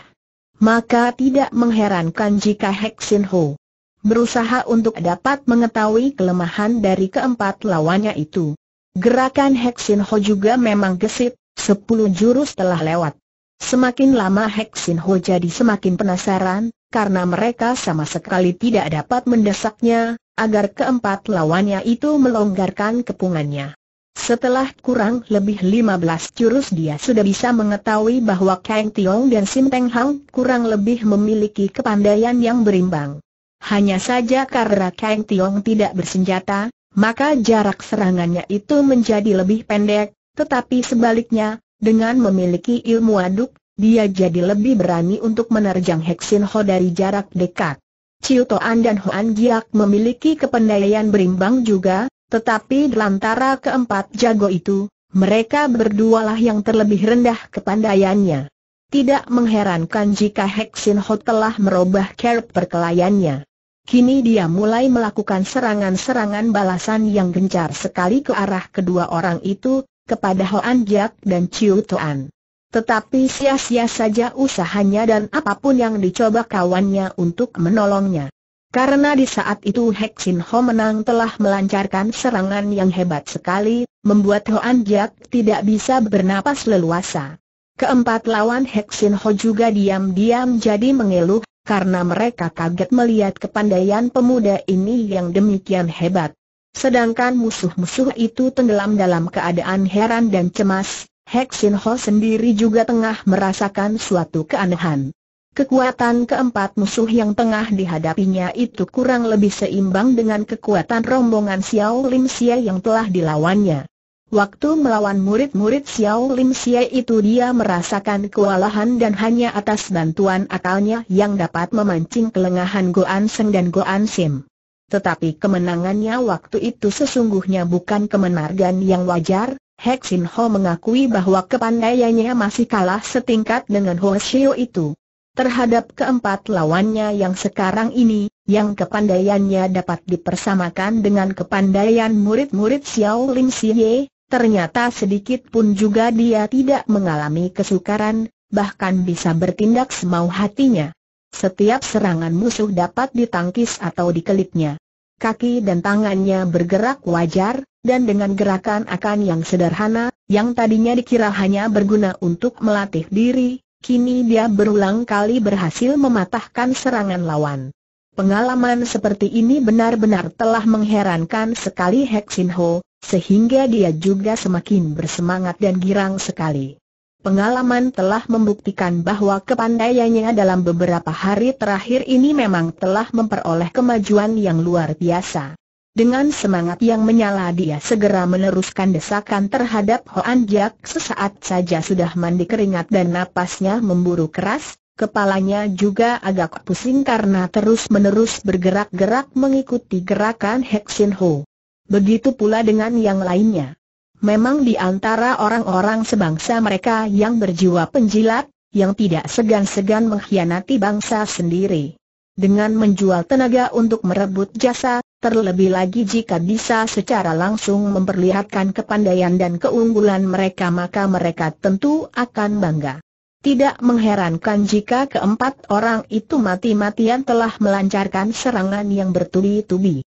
[SPEAKER 1] maka tidak mengherankan jika Hek Sin Ho berusaha untuk dapat mengetahui kelemahan dari keempat lawannya itu. Gerakan Hek Sin Ho juga memang gesit, sepuluh jurus telah lewat. Semakin lama Hek Sin Ho jadi semakin penasaran, karena mereka sama sekali tidak dapat mendesaknya, agar keempat lawannya itu melonggarkan kepungannya. Setelah kurang lebih 15 jurus dia sudah bisa mengetahui bahwa Kang Tiong dan Sim Teng Hang kurang lebih memiliki kepandaian yang berimbang. Hanya saja karena Kang Tiong tidak bersenjata, maka jarak serangannya itu menjadi lebih pendek, tetapi sebaliknya, dengan memiliki ilmu aduk, dia jadi lebih berani untuk menerjang Hexin Ho dari jarak dekat. Ciu Toan dan Hoan Giak memiliki kepandaian berimbang juga, tetapi di antara keempat jago itu, mereka berdualah yang terlebih rendah kepandaiannya. Tidak mengherankan jika Hexin Ho telah merubah karakter perkelayannya. Kini dia mulai melakukan serangan-serangan balasan yang gencar sekali ke arah kedua orang itu, kepada Hoan Jiak dan Chiu Toan. Tetapi sia-sia saja usahanya dan apapun yang dicoba kawannya untuk menolongnya. Karena di saat itu Hek Sin Ho menang telah melancarkan serangan yang hebat sekali, membuat Hoan Jak tidak bisa bernapas leluasa. Keempat lawan Hek Sin Ho juga diam-diam jadi mengeluh, karena mereka kaget melihat kepandaian pemuda ini yang demikian hebat. Sedangkan musuh-musuh itu tenggelam dalam keadaan heran dan cemas, Hek Sin Ho sendiri juga tengah merasakan suatu keanehan. Kekuatan keempat musuh yang tengah dihadapinya itu kurang lebih seimbang dengan kekuatan rombongan Xiao Lim Xie yang telah dilawannya. Waktu melawan murid-murid Xiao Lim Xie itu dia merasakan kewalahan dan hanya atas bantuan akalnya yang dapat memancing kelengahan An Seng dan An Sim. Tetapi kemenangannya waktu itu sesungguhnya bukan kemenangan yang wajar, Hexin Ho mengakui bahwa kepandaiannya masih kalah setingkat dengan Ho Xiu itu terhadap keempat lawannya yang sekarang ini, yang kepandaiannya dapat dipersamakan dengan kepandaian murid-murid Xiao Lim Siye, ternyata sedikit pun juga dia tidak mengalami kesukaran, bahkan bisa bertindak semau hatinya. Setiap serangan musuh dapat ditangkis atau dikelipnya. Kaki dan tangannya bergerak wajar, dan dengan gerakan akan yang sederhana, yang tadinya dikira hanya berguna untuk melatih diri, Kini dia berulang kali berhasil mematahkan serangan lawan. Pengalaman seperti ini benar-benar telah mengherankan sekali Hexin Ho, sehingga dia juga semakin bersemangat dan girang sekali. Pengalaman telah membuktikan bahwa kepandaiannya dalam beberapa hari terakhir ini memang telah memperoleh kemajuan yang luar biasa. Dengan semangat yang menyala dia segera meneruskan desakan terhadap Ho An Jiak sesaat saja sudah mandi keringat dan napasnya memburu keras, Kepalanya juga agak pusing karena terus-menerus bergerak-gerak mengikuti gerakan Hexin Ho. Begitu pula dengan yang lainnya. Memang di antara orang-orang sebangsa mereka yang berjiwa penjilat, yang tidak segan-segan mengkhianati bangsa sendiri. Dengan menjual tenaga untuk merebut jasa, terlebih lagi jika bisa secara langsung memperlihatkan kepandaian dan keunggulan mereka maka mereka tentu akan bangga. Tidak mengherankan jika keempat orang itu mati-matian telah melancarkan serangan yang bertubi-tubi.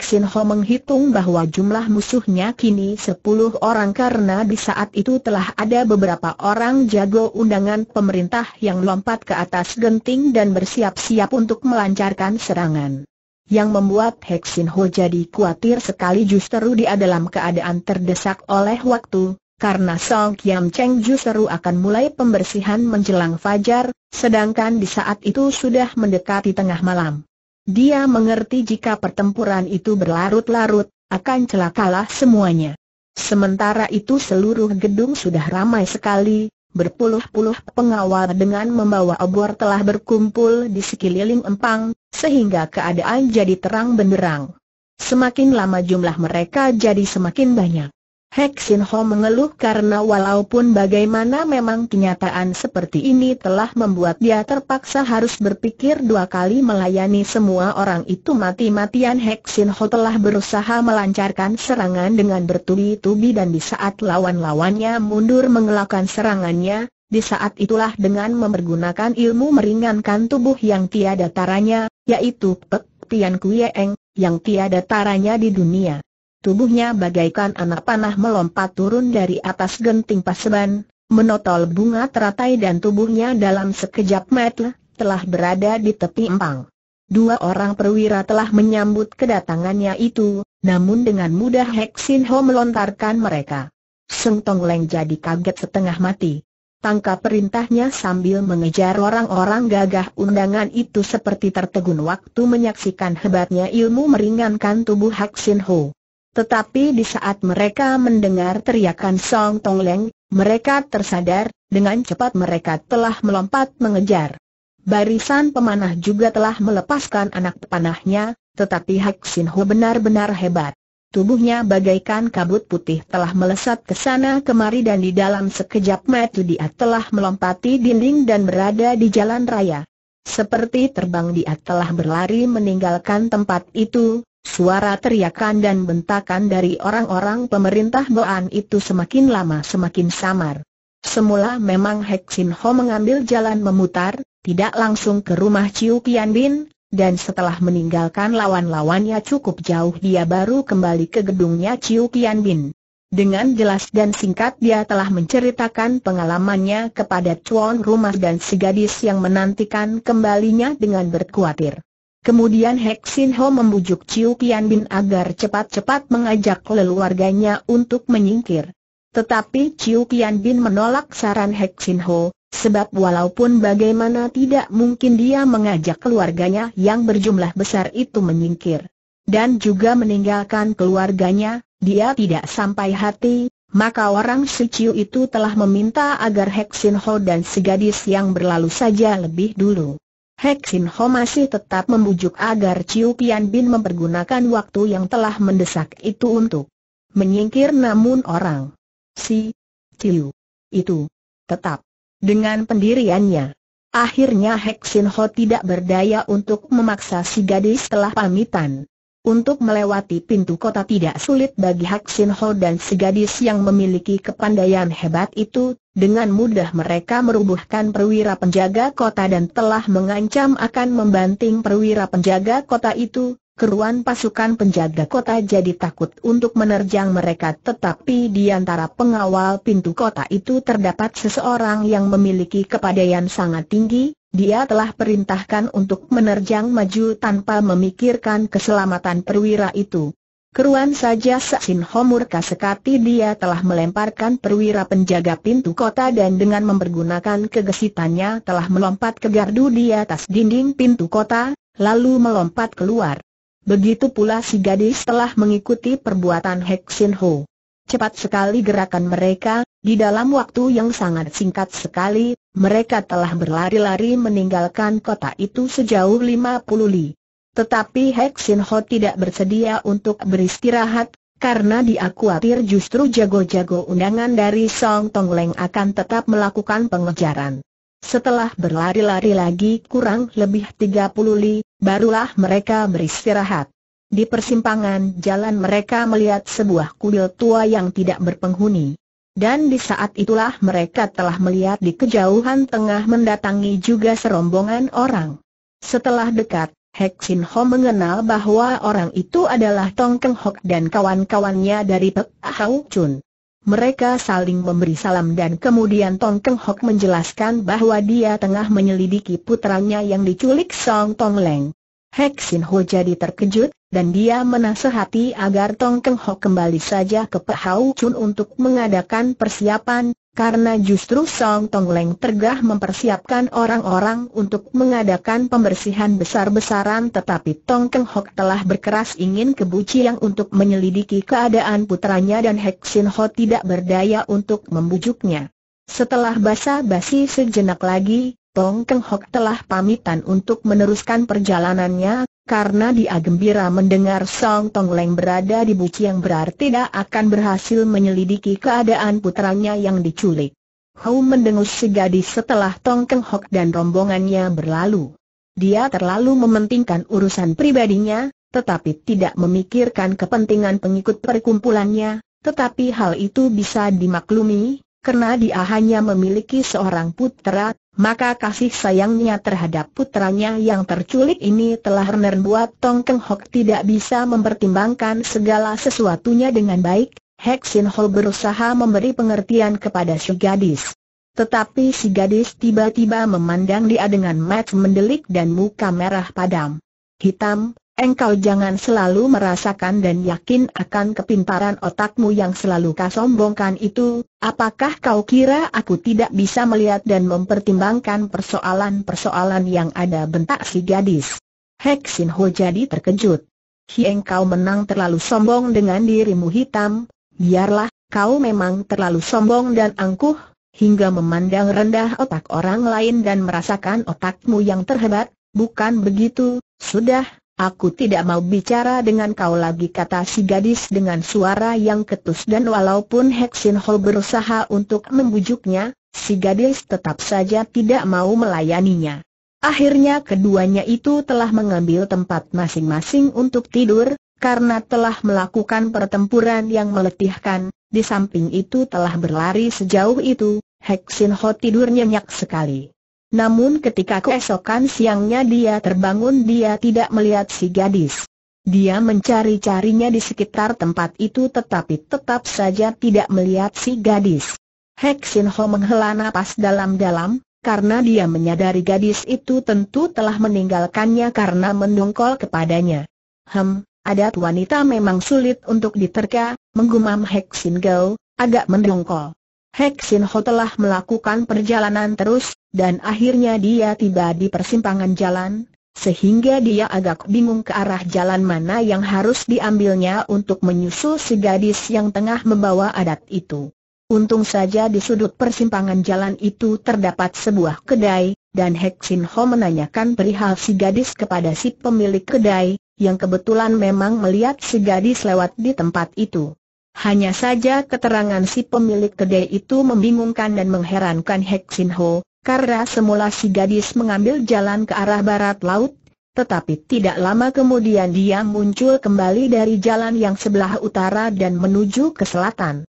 [SPEAKER 1] Sin Ho menghitung bahwa jumlah musuhnya kini sepuluh orang karena di saat itu telah ada beberapa orang jago undangan pemerintah yang lompat ke atas genting dan bersiap-siap untuk melancarkan serangan. Yang membuat Hexin Ho jadi khawatir sekali justru dia dalam keadaan terdesak oleh waktu, karena Song Kiam Cheng justru akan mulai pembersihan menjelang fajar, sedangkan di saat itu sudah mendekati tengah malam. Dia mengerti jika pertempuran itu berlarut-larut, akan celakalah semuanya. Sementara itu seluruh gedung sudah ramai sekali, berpuluh-puluh pengawal dengan membawa obor telah berkumpul di sekeliling empang, sehingga keadaan jadi terang benderang. Semakin lama jumlah mereka jadi semakin banyak. Hexin Ho mengeluh karena walaupun bagaimana memang kenyataan seperti ini telah membuat dia terpaksa harus berpikir dua kali melayani semua orang itu mati-matian Hexin Ho telah berusaha melancarkan serangan dengan bertubi-tubi dan di saat lawan-lawannya mundur mengelakkan serangannya, di saat itulah dengan mempergunakan ilmu meringankan tubuh yang tiada taranya, yaitu Pek Pian Kuyeng, yang tiada taranya di dunia. Tubuhnya bagaikan anak panah melompat turun dari atas genting paseban, menotol bunga teratai dan tubuhnya dalam sekejap mata telah berada di tepi empang. Dua orang perwira telah menyambut kedatangannya itu, namun dengan mudah Heksin Ho melontarkan mereka. Seng Tong Leng jadi kaget setengah mati. Tangkap perintahnya sambil mengejar orang-orang gagah undangan itu seperti tertegun waktu menyaksikan hebatnya ilmu meringankan tubuh Heksin Ho. Tetapi di saat mereka mendengar teriakan Song Tong Leng, mereka tersadar, dengan cepat mereka telah melompat mengejar. Barisan pemanah juga telah melepaskan anak panahnya, tetapi Hak Sin Ho benar-benar hebat. Tubuhnya bagaikan kabut putih telah melesat ke sana kemari dan di dalam sekejap mata dia telah melompati dinding dan berada di jalan raya. Seperti terbang dia telah berlari meninggalkan tempat itu, Suara teriakan dan bentakan dari orang-orang pemerintah Boan itu semakin lama semakin samar. Semula memang Hek Sin Ho mengambil jalan memutar, tidak langsung ke rumah Ciu Kian Bin, dan setelah meninggalkan lawan-lawannya cukup jauh dia baru kembali ke gedungnya Ciu Kian Bin. Dengan jelas dan singkat dia telah menceritakan pengalamannya kepada cuan rumah dan si gadis yang menantikan kembalinya dengan berkhawatir. Kemudian Hek Sin Ho membujuk Chiu Kian Bin agar cepat-cepat mengajak leluarganya untuk menyingkir. Tetapi Chiu Kian Bin menolak saran Hek Sin Ho, sebab walaupun bagaimana tidak mungkin dia mengajak keluarganya yang berjumlah besar itu menyingkir. Dan juga meninggalkan keluarganya, dia tidak sampai hati, maka orang Chiu itu telah meminta agar Hek Sin Ho dan si yang berlalu saja lebih dulu. Hek Sin Ho masih tetap membujuk agar Chiu Pian Bin mempergunakan waktu yang telah mendesak itu untuk menyingkir namun orang si Chiu itu tetap dengan pendiriannya. Akhirnya Hek Sin Ho tidak berdaya untuk memaksa si gadis telah pamitan. Untuk melewati pintu kota tidak sulit bagi Hak Sin Ho dan segadis yang memiliki kepandaian hebat itu, dengan mudah mereka merubuhkan perwira penjaga kota dan telah mengancam akan membanting perwira penjaga kota itu, keruan pasukan penjaga kota jadi takut untuk menerjang mereka tetapi di antara pengawal pintu kota itu terdapat seseorang yang memiliki kepandaian sangat tinggi, dia telah perintahkan untuk menerjang maju tanpa memikirkan keselamatan perwira itu. Keruan saja Saksin Homurka sekati dia telah melemparkan perwira penjaga pintu kota dan dengan mempergunakan kegesitannya telah melompat ke gardu di atas dinding pintu kota, lalu melompat keluar. Begitu pula si gadis telah mengikuti perbuatan Heksin Ho. Cepat sekali gerakan mereka, di dalam waktu yang sangat singkat sekali, mereka telah berlari-lari meninggalkan kota itu sejauh 50 li. Tetapi Sin Ho tidak bersedia untuk beristirahat, karena dia khawatir justru jago-jago undangan dari Song Tong Leng akan tetap melakukan pengejaran. Setelah berlari-lari lagi kurang lebih 30 li, barulah mereka beristirahat. Di persimpangan jalan mereka melihat sebuah kuil tua yang tidak berpenghuni. Dan di saat itulah mereka telah melihat di kejauhan tengah mendatangi juga serombongan orang. Setelah dekat, Hek Sin Ho mengenal bahwa orang itu adalah Tong Keng Hok dan kawan-kawannya dari Pek Hau Chun. Mereka saling memberi salam dan kemudian Tong Keng Hok menjelaskan bahwa dia tengah menyelidiki putranya yang diculik Song Tong Leng. Hek Sin Ho jadi terkejut, dan dia menasehati agar Tong Keng Ho kembali saja ke Pahau Chun untuk mengadakan persiapan, karena justru Song Tong Leng tergah mempersiapkan orang-orang untuk mengadakan pembersihan besar-besaran tetapi Tong Keng Ho telah berkeras ingin ke Bu yang untuk menyelidiki keadaan putranya dan Hek Sin Ho tidak berdaya untuk membujuknya. Setelah basa-basi sejenak lagi, Tong Keng Hok telah pamitan untuk meneruskan perjalanannya, karena dia gembira mendengar Song Tong Leng berada di buci yang berarti dia akan berhasil menyelidiki keadaan putranya yang diculik. Hou mendengus si gadis setelah Tong Keng Hok dan rombongannya berlalu. Dia terlalu mementingkan urusan pribadinya, tetapi tidak memikirkan kepentingan pengikut perkumpulannya, tetapi hal itu bisa dimaklumi, karena dia hanya memiliki seorang putra, maka kasih sayangnya terhadap putranya yang terculik ini telah Renner buat Tong Keng Hok tidak bisa mempertimbangkan segala sesuatunya dengan baik, Hek Sin Ho berusaha memberi pengertian kepada si gadis. Tetapi si gadis tiba-tiba memandang dia dengan mata mendelik dan muka merah padam. Hitam, Engkau jangan selalu merasakan dan yakin akan kepintaran otakmu yang selalu kau sombongkan itu, apakah kau kira aku tidak bisa melihat dan mempertimbangkan persoalan-persoalan yang ada bentak si gadis? Heksin Ho jadi terkejut. Hi engkau menang terlalu sombong dengan dirimu hitam, biarlah, kau memang terlalu sombong dan angkuh, hingga memandang rendah otak orang lain dan merasakan otakmu yang terhebat, bukan begitu, sudah, Aku tidak mau bicara dengan kau lagi kata si gadis dengan suara yang ketus dan walaupun Hexin Ho berusaha untuk membujuknya, si gadis tetap saja tidak mau melayaninya. Akhirnya keduanya itu telah mengambil tempat masing-masing untuk tidur, karena telah melakukan pertempuran yang meletihkan, di samping itu telah berlari sejauh itu, Hexin Ho tidur nyenyak sekali. Namun ketika keesokan siangnya dia terbangun dia tidak melihat si gadis. Dia mencari-carinya di sekitar tempat itu tetapi tetap saja tidak melihat si gadis. Hek Sin Ho menghela napas dalam-dalam, karena dia menyadari gadis itu tentu telah meninggalkannya karena mendongkol kepadanya. Hem, adat wanita memang sulit untuk diterka, menggumam Hek Sin Go, agak mendongkol. Hek Sin Ho telah melakukan perjalanan terus, dan akhirnya dia tiba di persimpangan jalan, sehingga dia agak bingung ke arah jalan mana yang harus diambilnya untuk menyusul si gadis yang tengah membawa adat itu. Untung saja di sudut persimpangan jalan itu terdapat sebuah kedai, dan Hek Ho menanyakan perihal si gadis kepada si pemilik kedai, yang kebetulan memang melihat si gadis lewat di tempat itu. Hanya saja keterangan si pemilik kedai itu membingungkan dan mengherankan Hek Ho, karena semula si gadis mengambil jalan ke arah barat laut, tetapi tidak lama kemudian dia muncul kembali dari jalan yang sebelah utara dan menuju ke selatan.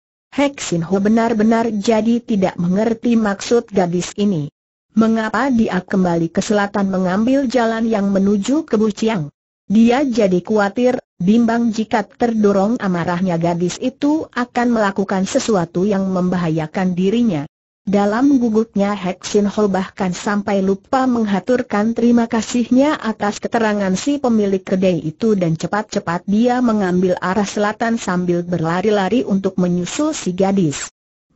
[SPEAKER 1] sin Ho benar-benar jadi tidak mengerti maksud gadis ini. Mengapa dia kembali ke selatan mengambil jalan yang menuju ke Buciang? Dia jadi khawatir, bimbang jika terdorong amarahnya gadis itu akan melakukan sesuatu yang membahayakan dirinya. Dalam gugupnya Sin Ho bahkan sampai lupa menghaturkan terima kasihnya atas keterangan si pemilik kedai itu dan cepat-cepat dia mengambil arah selatan sambil berlari-lari untuk menyusul si gadis.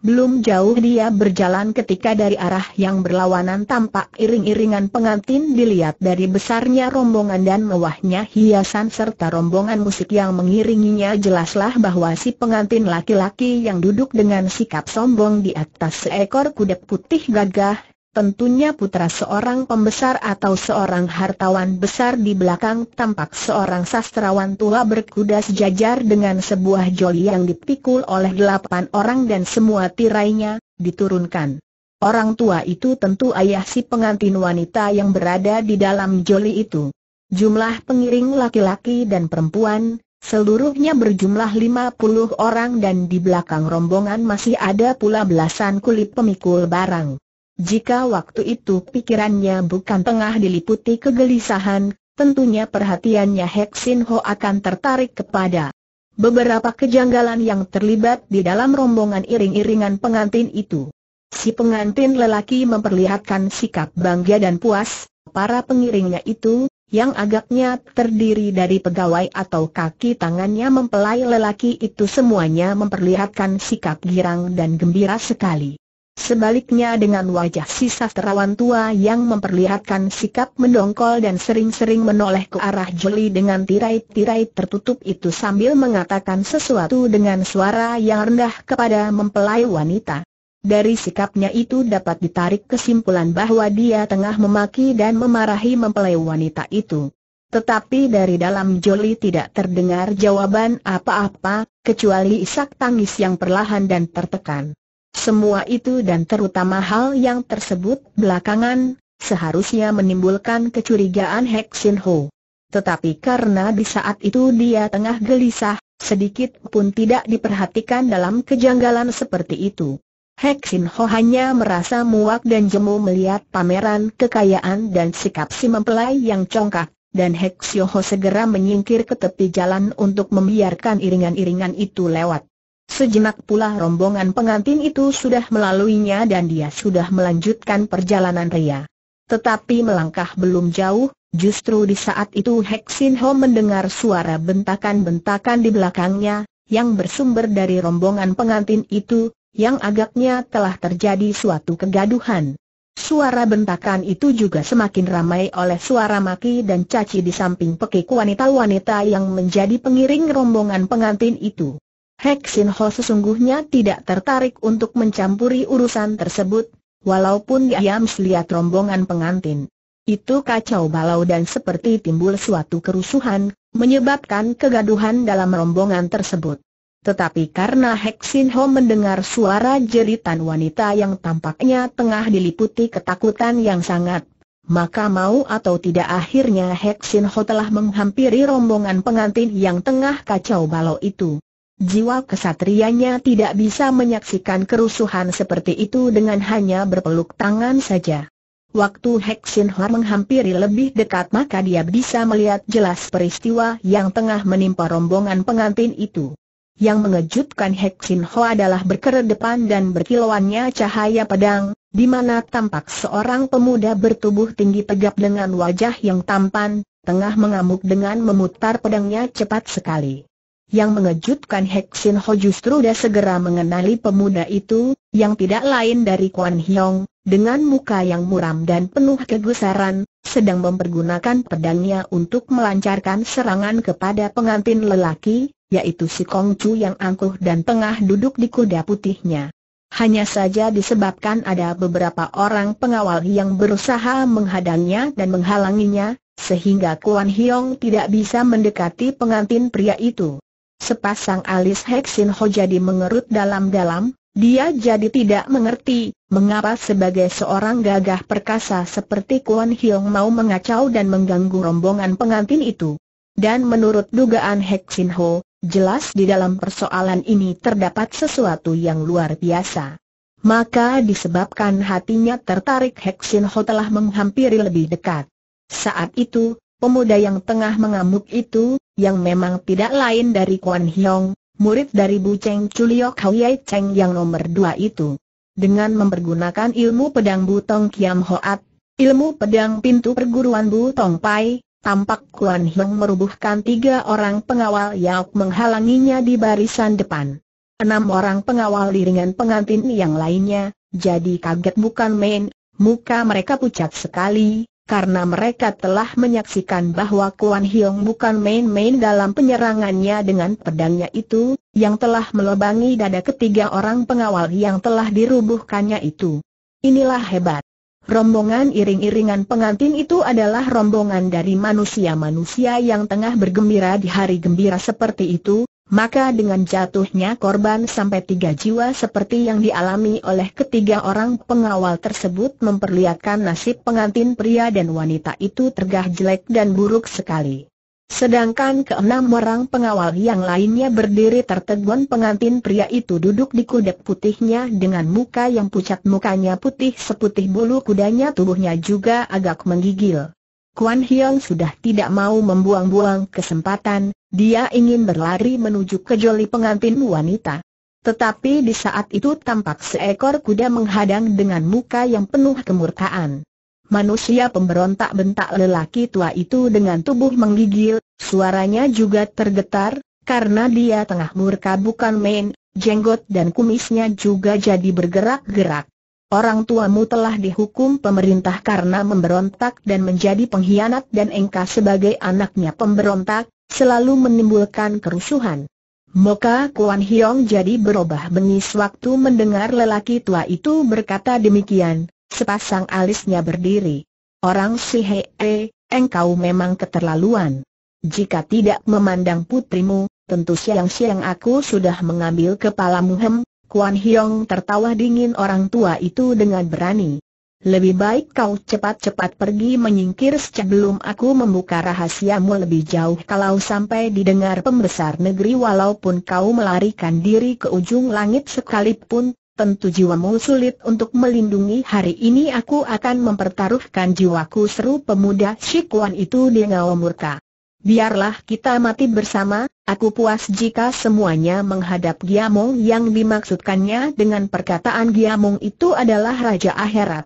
[SPEAKER 1] Belum jauh dia berjalan ketika dari arah yang berlawanan tampak iring-iringan pengantin dilihat dari besarnya rombongan dan mewahnya hiasan serta rombongan musik yang mengiringinya jelaslah bahwa si pengantin laki-laki yang duduk dengan sikap sombong di atas seekor kuda putih gagah, Tentunya putra seorang pembesar atau seorang hartawan besar di belakang tampak seorang sastrawan tua berkuda sejajar dengan sebuah joli yang dipikul oleh delapan orang dan semua tirainya diturunkan. Orang tua itu tentu ayah si pengantin wanita yang berada di dalam joli itu. Jumlah pengiring laki-laki dan perempuan, seluruhnya berjumlah 50 orang dan di belakang rombongan masih ada pula belasan kulit pemikul barang. Jika waktu itu pikirannya bukan tengah diliputi kegelisahan, tentunya perhatiannya Heksin Ho akan tertarik kepada beberapa kejanggalan yang terlibat di dalam rombongan iring-iringan pengantin itu. Si pengantin lelaki memperlihatkan sikap bangga dan puas, para pengiringnya itu, yang agaknya terdiri dari pegawai atau kaki tangannya mempelai lelaki itu semuanya memperlihatkan sikap girang dan gembira sekali. Sebaliknya dengan wajah si sastrawan tua yang memperlihatkan sikap mendongkol dan sering-sering menoleh ke arah Juli dengan tirai-tirai tertutup itu sambil mengatakan sesuatu dengan suara yang rendah kepada mempelai wanita. Dari sikapnya itu dapat ditarik kesimpulan bahwa dia tengah memaki dan memarahi mempelai wanita itu. Tetapi dari dalam Jolly tidak terdengar jawaban apa-apa, kecuali isak tangis yang perlahan dan tertekan. Semua itu dan terutama hal yang tersebut belakangan, seharusnya menimbulkan kecurigaan Hek Sin Ho. Tetapi karena di saat itu dia tengah gelisah, sedikit pun tidak diperhatikan dalam kejanggalan seperti itu. Hek Sin Ho hanya merasa muak dan jemu melihat pameran kekayaan dan sikap si mempelai yang congkak, dan Hek Sin Ho segera menyingkir ke tepi jalan untuk membiarkan iringan-iringan itu lewat. Sejenak pula rombongan pengantin itu sudah melaluinya dan dia sudah melanjutkan perjalanan ria. Tetapi melangkah belum jauh, justru di saat itu Hek Sin Ho mendengar suara bentakan-bentakan di belakangnya, yang bersumber dari rombongan pengantin itu, yang agaknya telah terjadi suatu kegaduhan. Suara bentakan itu juga semakin ramai oleh suara maki dan caci di samping pekik wanita-wanita yang menjadi pengiring rombongan pengantin itu. Hek Sin Ho sesungguhnya tidak tertarik untuk mencampuri urusan tersebut, walaupun dia melihat rombongan pengantin. Itu kacau balau dan seperti timbul suatu kerusuhan, menyebabkan kegaduhan dalam rombongan tersebut. Tetapi karena Hek Sin Ho mendengar suara jeritan wanita yang tampaknya tengah diliputi ketakutan yang sangat, maka mau atau tidak akhirnya Hek Sin Ho telah menghampiri rombongan pengantin yang tengah kacau balau itu. Jiwa kesatrianya tidak bisa menyaksikan kerusuhan seperti itu dengan hanya berpeluk tangan saja. Waktu Hek Sin Hua menghampiri lebih dekat maka dia bisa melihat jelas peristiwa yang tengah menimpa rombongan pengantin itu. Yang mengejutkan Hek Sin Hua adalah berkeredepan dan berkilauannya cahaya pedang, di mana tampak seorang pemuda bertubuh tinggi tegap dengan wajah yang tampan, tengah mengamuk dengan memutar pedangnya cepat sekali. Yang mengejutkan Hek Sin Ho justru dia segera mengenali pemuda itu, yang tidak lain dari Kwan Hyong, dengan muka yang muram dan penuh kegusaran, sedang mempergunakan pedangnya untuk melancarkan serangan kepada pengantin lelaki, yaitu si Kong Chu yang angkuh dan tengah duduk di kuda putihnya. Hanya saja disebabkan ada beberapa orang pengawal yang berusaha menghadangnya dan menghalanginya, sehingga Kuan Hiong tidak bisa mendekati pengantin pria itu. Sepasang alis Heksin Ho jadi mengerut dalam-dalam, dia jadi tidak mengerti, mengapa sebagai seorang gagah perkasa seperti Kuan Hiong mau mengacau dan mengganggu rombongan pengantin itu. Dan menurut dugaan Hexin Ho, jelas di dalam persoalan ini terdapat sesuatu yang luar biasa. Maka disebabkan hatinya tertarik Hexin Ho telah menghampiri lebih dekat. Saat itu, Pemuda yang tengah mengamuk itu, yang memang tidak lain dari Kuan Hiong, murid dari Bu Cheng Chuliok Hauyai Cheng yang nomor dua itu. Dengan mempergunakan ilmu pedang Butong Kiam Hoat, ilmu pedang pintu perguruan Butong Pai, tampak Kuan Hiong merubuhkan tiga orang pengawal yang menghalanginya di barisan depan. Enam orang pengawal liringan pengantin yang lainnya, jadi kaget bukan main, muka mereka pucat sekali, karena mereka telah menyaksikan bahwa Kuan Hiong bukan main-main dalam penyerangannya dengan pedangnya itu, yang telah melobangi dada ketiga orang pengawal yang telah dirubuhkannya itu. Inilah hebat. Rombongan iring-iringan pengantin itu adalah rombongan dari manusia-manusia yang tengah bergembira di hari gembira seperti itu, maka dengan jatuhnya korban sampai tiga jiwa seperti yang dialami oleh ketiga orang pengawal tersebut memperlihatkan nasib pengantin pria dan wanita itu tergah jelek dan buruk sekali. Sedangkan keenam orang pengawal yang lainnya berdiri tertegun pengantin pria itu duduk di kuda putihnya dengan muka yang pucat mukanya putih seputih bulu kudanya tubuhnya juga agak menggigil. Kuan Hiong sudah tidak mau membuang-buang kesempatan, dia ingin berlari menuju ke joli pengantin wanita. Tetapi di saat itu tampak seekor kuda menghadang dengan muka yang penuh kemurkaan. Manusia pemberontak bentak lelaki tua itu dengan tubuh menggigil, suaranya juga tergetar, karena dia tengah murka bukan main, jenggot dan kumisnya juga jadi bergerak-gerak. Orang tuamu telah dihukum pemerintah karena memberontak dan menjadi pengkhianat dan engkau sebagai anaknya pemberontak, selalu menimbulkan kerusuhan. Moka Kuan Hiong jadi berubah bengis waktu mendengar lelaki tua itu berkata demikian, sepasang alisnya berdiri. Orang si Hei, eh, engkau memang keterlaluan. Jika tidak memandang putrimu, tentu siang-siang aku sudah mengambil kepalamu hem, Kuan Hiong tertawa dingin orang tua itu dengan berani. Lebih baik kau cepat-cepat pergi menyingkir sebelum aku membuka rahasiamu lebih jauh kalau sampai didengar pembesar negeri walaupun kau melarikan diri ke ujung langit sekalipun, tentu jiwamu sulit untuk melindungi hari ini aku akan mempertaruhkan jiwaku seru pemuda Shikwan itu dengan murka. Biarlah kita mati bersama, aku puas jika semuanya menghadap Giamong yang dimaksudkannya dengan perkataan Giamong itu adalah Raja Akhirat.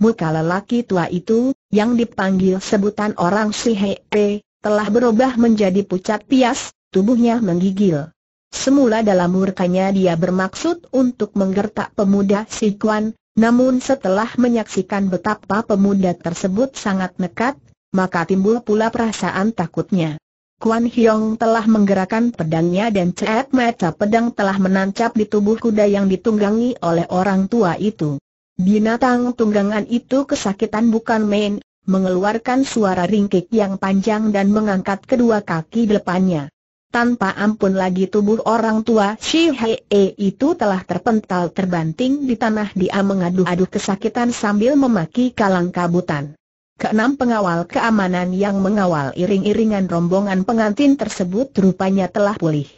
[SPEAKER 1] Muka lelaki tua itu, yang dipanggil sebutan orang si Hepe, telah berubah menjadi pucat pias, tubuhnya menggigil. Semula dalam murkanya dia bermaksud untuk menggertak pemuda si Kuan, namun setelah menyaksikan betapa pemuda tersebut sangat nekat, maka timbul pula perasaan takutnya. Kuan Hyong telah menggerakkan pedangnya dan cepat mata pedang telah menancap di tubuh kuda yang ditunggangi oleh orang tua itu. Binatang tunggangan itu kesakitan bukan main, mengeluarkan suara ringkik yang panjang dan mengangkat kedua kaki depannya. Tanpa ampun lagi tubuh orang tua Shi Hei itu telah terpental terbanting di tanah dia mengadu-adu kesakitan sambil memaki kalang kabutan. Keenam pengawal keamanan yang mengawal iring-iringan rombongan pengantin tersebut rupanya telah pulih.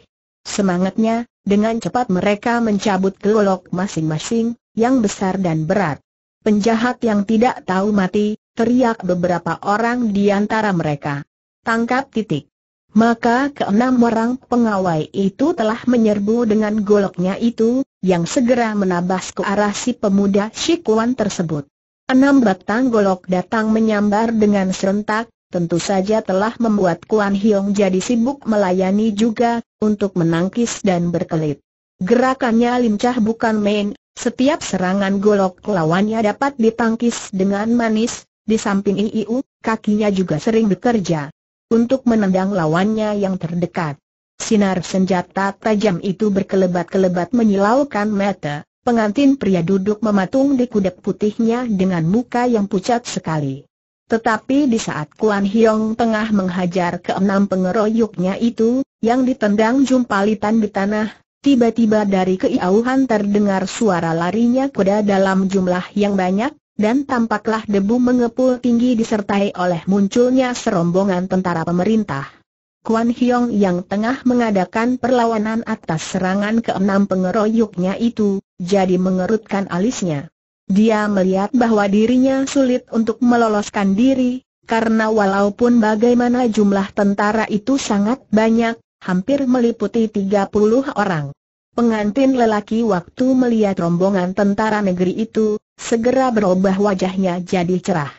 [SPEAKER 1] Semangatnya, dengan cepat mereka mencabut gelolok masing-masing, yang besar dan berat. Penjahat yang tidak tahu mati, teriak beberapa orang di antara mereka. Tangkap titik. Maka keenam orang pengawai itu telah menyerbu dengan goloknya itu, yang segera menabas ke arah si pemuda Shikuan tersebut. Enam batang golok datang menyambar dengan serentak, tentu saja telah membuat Kuan Hiong jadi sibuk melayani juga, untuk menangkis dan berkelit. Gerakannya lincah bukan main, setiap serangan golok lawannya dapat ditangkis dengan manis, di samping IIU, kakinya juga sering bekerja untuk menendang lawannya yang terdekat. Sinar senjata tajam itu berkelebat-kelebat menyilaukan mata, pengantin pria duduk mematung di kuda putihnya dengan muka yang pucat sekali. Tetapi di saat Kuan Hiong tengah menghajar keenam pengeroyoknya itu, yang ditendang jumpalitan di tanah, tiba-tiba dari keiauhan terdengar suara larinya kuda dalam jumlah yang banyak, dan tampaklah debu mengepul tinggi disertai oleh munculnya serombongan tentara pemerintah. Kuan Hiong yang tengah mengadakan perlawanan atas serangan keenam pengeroyoknya itu, jadi mengerutkan alisnya. Dia melihat bahwa dirinya sulit untuk meloloskan diri, karena walaupun bagaimana jumlah tentara itu sangat banyak, hampir meliputi 30 orang. Pengantin lelaki waktu melihat rombongan tentara negeri itu, segera berubah wajahnya jadi cerah.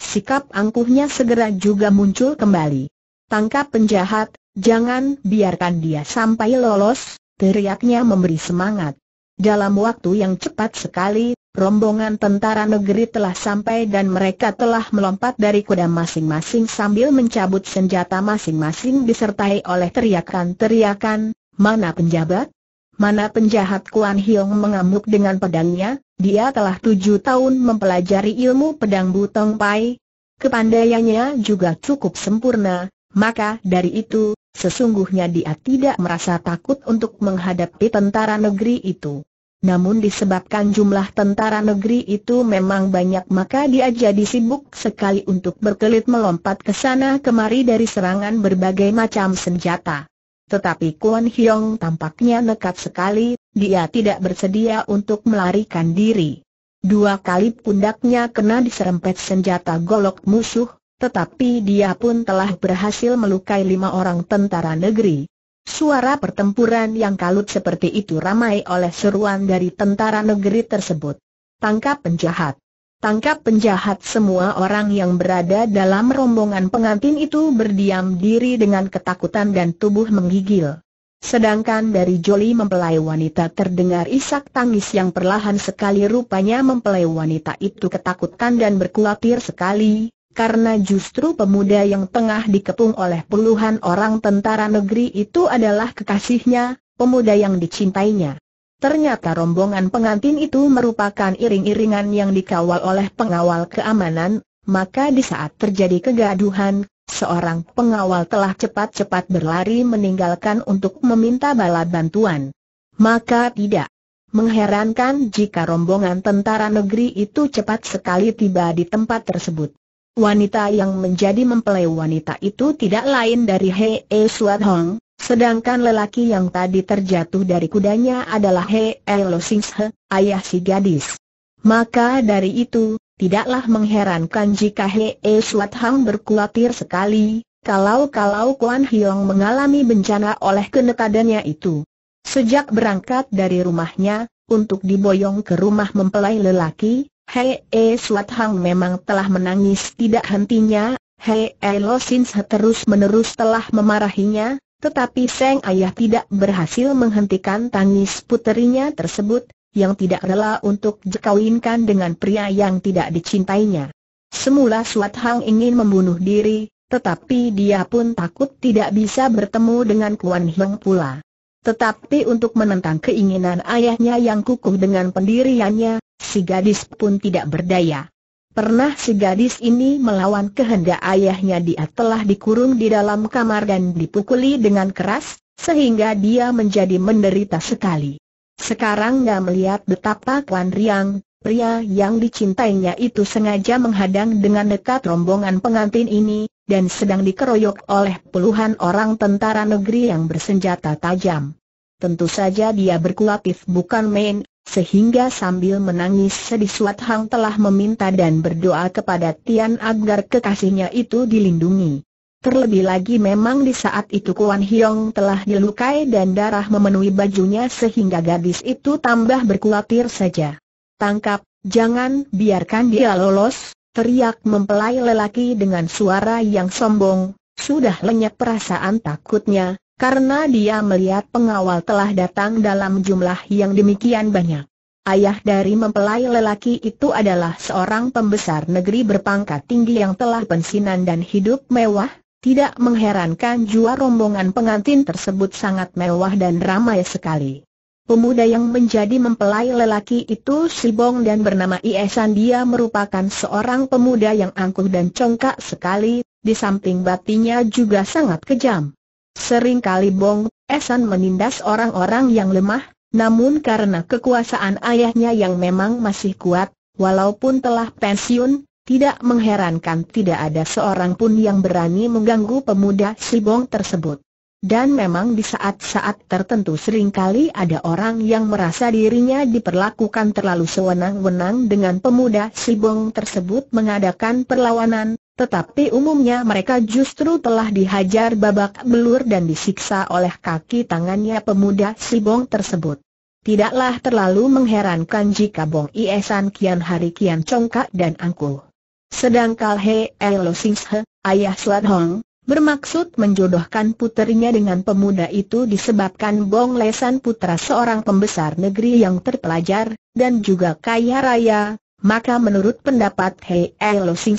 [SPEAKER 1] Sikap angkuhnya segera juga muncul kembali. Tangkap penjahat, jangan biarkan dia sampai lolos, teriaknya memberi semangat. Dalam waktu yang cepat sekali, Rombongan tentara negeri telah sampai dan mereka telah melompat dari kuda masing-masing sambil mencabut senjata masing-masing disertai oleh teriakan-teriakan, mana penjabat? Mana penjahat Kuan Hiong mengamuk dengan pedangnya, dia telah tujuh tahun mempelajari ilmu pedang Butong Pai. Kepandaiannya juga cukup sempurna, maka dari itu, sesungguhnya dia tidak merasa takut untuk menghadapi tentara negeri itu namun disebabkan jumlah tentara negeri itu memang banyak maka dia jadi sibuk sekali untuk berkelit melompat ke sana kemari dari serangan berbagai macam senjata. Tetapi Kuan Hyong tampaknya nekat sekali, dia tidak bersedia untuk melarikan diri. Dua kali pundaknya kena diserempet senjata golok musuh, tetapi dia pun telah berhasil melukai lima orang tentara negeri. Suara pertempuran yang kalut seperti itu ramai oleh seruan dari tentara negeri tersebut. Tangkap penjahat! Tangkap penjahat semua orang yang berada dalam rombongan pengantin itu berdiam diri dengan ketakutan dan tubuh menggigil. Sedangkan dari Joli mempelai wanita terdengar isak tangis yang perlahan sekali rupanya mempelai wanita itu ketakutan dan berkhawatir sekali, karena justru pemuda yang tengah dikepung oleh puluhan orang tentara negeri itu adalah kekasihnya, pemuda yang dicintainya. Ternyata rombongan pengantin itu merupakan iring-iringan yang dikawal oleh pengawal keamanan, maka di saat terjadi kegaduhan, seorang pengawal telah cepat-cepat berlari meninggalkan untuk meminta bala bantuan. Maka tidak mengherankan jika rombongan tentara negeri itu cepat sekali tiba di tempat tersebut. Wanita yang menjadi mempelai wanita itu tidak lain dari Hee Suat Hong, sedangkan lelaki yang tadi terjatuh dari kudanya adalah Hee Lo Sing He, ayah si gadis. Maka dari itu, tidaklah mengherankan jika Hee Suat Hong berkulatir sekali, kalau-kalau Kuan Hiong mengalami bencana oleh kenekadannya itu. Sejak berangkat dari rumahnya, untuk diboyong ke rumah mempelai lelaki, Hei E eh, Suat Hang memang telah menangis tidak hentinya, Hei E Lo Sin terus-menerus telah memarahinya, tetapi Seng Ayah tidak berhasil menghentikan tangis puterinya tersebut, yang tidak rela untuk dikawinkan dengan pria yang tidak dicintainya. Semula Suat Hang ingin membunuh diri, tetapi dia pun takut tidak bisa bertemu dengan Kuan Heng pula. Tetapi untuk menentang keinginan ayahnya yang kukuh dengan pendiriannya, si gadis pun tidak berdaya. Pernah si gadis ini melawan kehendak ayahnya dia telah dikurung di dalam kamar dan dipukuli dengan keras, sehingga dia menjadi menderita sekali. Sekarang dia melihat betapa Kuan Riang, pria yang dicintainya itu sengaja menghadang dengan dekat rombongan pengantin ini, dan sedang dikeroyok oleh puluhan orang tentara negeri yang bersenjata tajam. Tentu saja dia berkulatif bukan main, sehingga sambil menangis sedih Suat Hang telah meminta dan berdoa kepada Tian agar kekasihnya itu dilindungi. Terlebih lagi memang di saat itu Kuan Hiong telah dilukai dan darah memenuhi bajunya sehingga gadis itu tambah berkhawatir saja. Tangkap, jangan biarkan dia lolos, teriak mempelai lelaki dengan suara yang sombong, sudah lenyap perasaan takutnya, karena dia melihat pengawal telah datang dalam jumlah yang demikian banyak. Ayah dari mempelai lelaki itu adalah seorang pembesar negeri berpangkat tinggi yang telah pensinan dan hidup mewah, tidak mengherankan jua rombongan pengantin tersebut sangat mewah dan ramai sekali. Pemuda yang menjadi mempelai lelaki itu Sibong dan bernama Iesan dia merupakan seorang pemuda yang angkuh dan congkak sekali, di samping batinya juga sangat kejam. Seringkali Bong Esan menindas orang-orang yang lemah, namun karena kekuasaan ayahnya yang memang masih kuat, walaupun telah pensiun, tidak mengherankan tidak ada seorang pun yang berani mengganggu pemuda si Bong tersebut. Dan memang di saat-saat tertentu seringkali ada orang yang merasa dirinya diperlakukan terlalu sewenang-wenang dengan pemuda Sibong tersebut mengadakan perlawanan, tetapi umumnya mereka justru telah dihajar babak belur dan disiksa oleh kaki tangannya pemuda Sibong tersebut. Tidaklah terlalu mengherankan jika Bong Iesan Kian Hari Kian Congkak dan Angkuh. Sedangkan He Elo He, ayah Suat Hong, bermaksud menjodohkan puterinya dengan pemuda itu disebabkan Bong Lesan putra seorang pembesar negeri yang terpelajar, dan juga kaya raya, maka menurut pendapat He Elo He,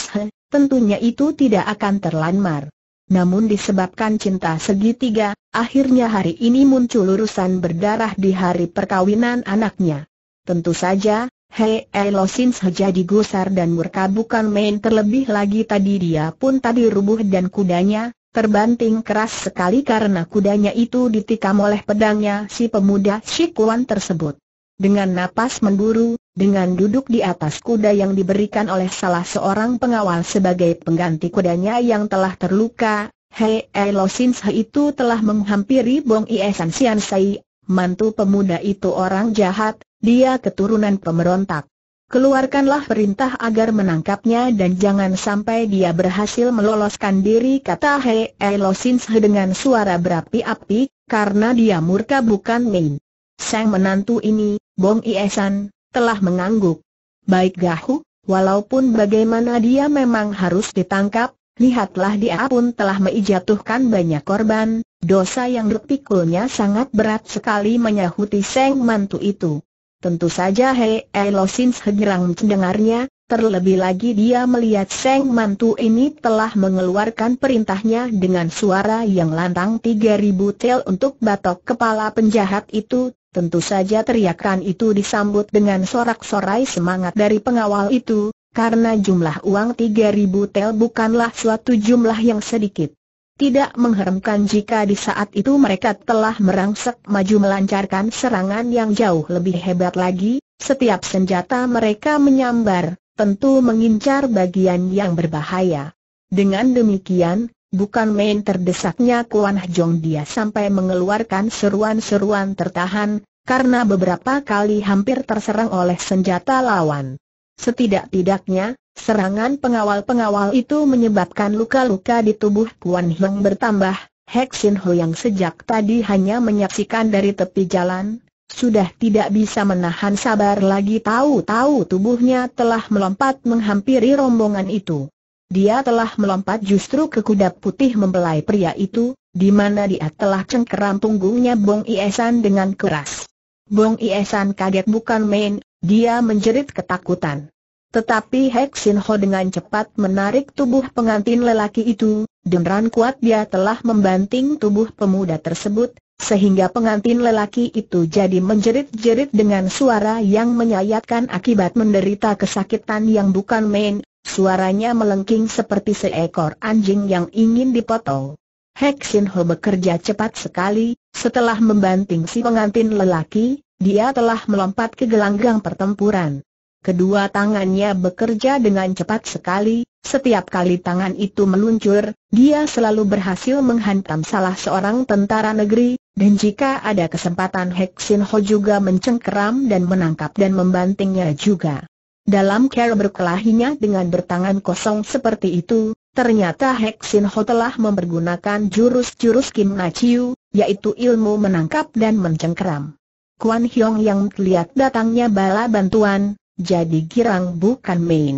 [SPEAKER 1] tentunya itu tidak akan terlanmar. Namun disebabkan cinta segitiga, akhirnya hari ini muncul urusan berdarah di hari perkawinan anaknya. Tentu saja, Hei Elosin jadi gusar dan murka bukan main terlebih lagi tadi dia pun tadi rubuh dan kudanya, terbanting keras sekali karena kudanya itu ditikam oleh pedangnya si pemuda Shikuan tersebut dengan napas memburu, dengan duduk di atas kuda yang diberikan oleh salah seorang pengawal sebagai pengganti kudanya yang telah terluka, Hei Elo Se itu telah menghampiri Bong Iesan Sian Sai, mantu pemuda itu orang jahat, dia keturunan pemberontak. Keluarkanlah perintah agar menangkapnya dan jangan sampai dia berhasil meloloskan diri kata Hei Elo Se dengan suara berapi-api, karena dia murka bukan main sang menantu ini, Bong Iesan, telah mengangguk. Baik Gahu, walaupun bagaimana dia memang harus ditangkap, lihatlah dia pun telah meijatuhkan banyak korban, dosa yang dipikulnya sangat berat sekali menyahuti sang mantu itu. Tentu saja Hei Elosin segerang mendengarnya, terlebih lagi dia melihat Seng mantu ini telah mengeluarkan perintahnya dengan suara yang lantang 3000 tel untuk batok kepala penjahat itu Tentu saja teriakan itu disambut dengan sorak-sorai semangat dari pengawal itu, karena jumlah uang 3000 tel bukanlah suatu jumlah yang sedikit. Tidak mengherankan jika di saat itu mereka telah merangsek maju melancarkan serangan yang jauh lebih hebat lagi, setiap senjata mereka menyambar, tentu mengincar bagian yang berbahaya. Dengan demikian, Bukan main terdesaknya Kuan Hjong dia sampai mengeluarkan seruan-seruan tertahan, karena beberapa kali hampir terserang oleh senjata lawan. Setidak-tidaknya, serangan pengawal-pengawal itu menyebabkan luka-luka di tubuh Kuan Hong bertambah, Hek Sin Ho yang sejak tadi hanya menyaksikan dari tepi jalan, sudah tidak bisa menahan sabar lagi tahu-tahu tubuhnya telah melompat menghampiri rombongan itu. Dia telah melompat justru ke kuda putih membelai pria itu, di mana dia telah cengkeram punggungnya Bong Iesan dengan keras. Bong Iesan kaget bukan main, dia menjerit ketakutan. Tetapi Hek Sin Ho dengan cepat menarik tubuh pengantin lelaki itu, dengan kuat dia telah membanting tubuh pemuda tersebut, sehingga pengantin lelaki itu jadi menjerit-jerit dengan suara yang menyayatkan akibat menderita kesakitan yang bukan main, Suaranya melengking seperti seekor anjing yang ingin dipotong. Hek Sin Ho bekerja cepat sekali, setelah membanting si pengantin lelaki, dia telah melompat ke gelanggang pertempuran. Kedua tangannya bekerja dengan cepat sekali, setiap kali tangan itu meluncur, dia selalu berhasil menghantam salah seorang tentara negeri, dan jika ada kesempatan Hek Sin Ho juga mencengkeram dan menangkap dan membantingnya juga. Dalam cara berkelahinya dengan bertangan kosong seperti itu, ternyata Sin Ho telah mempergunakan jurus-jurus Kim Na Chiu, yaitu ilmu menangkap dan mencengkeram. Kuan Hyong yang melihat datangnya bala bantuan, jadi girang bukan main.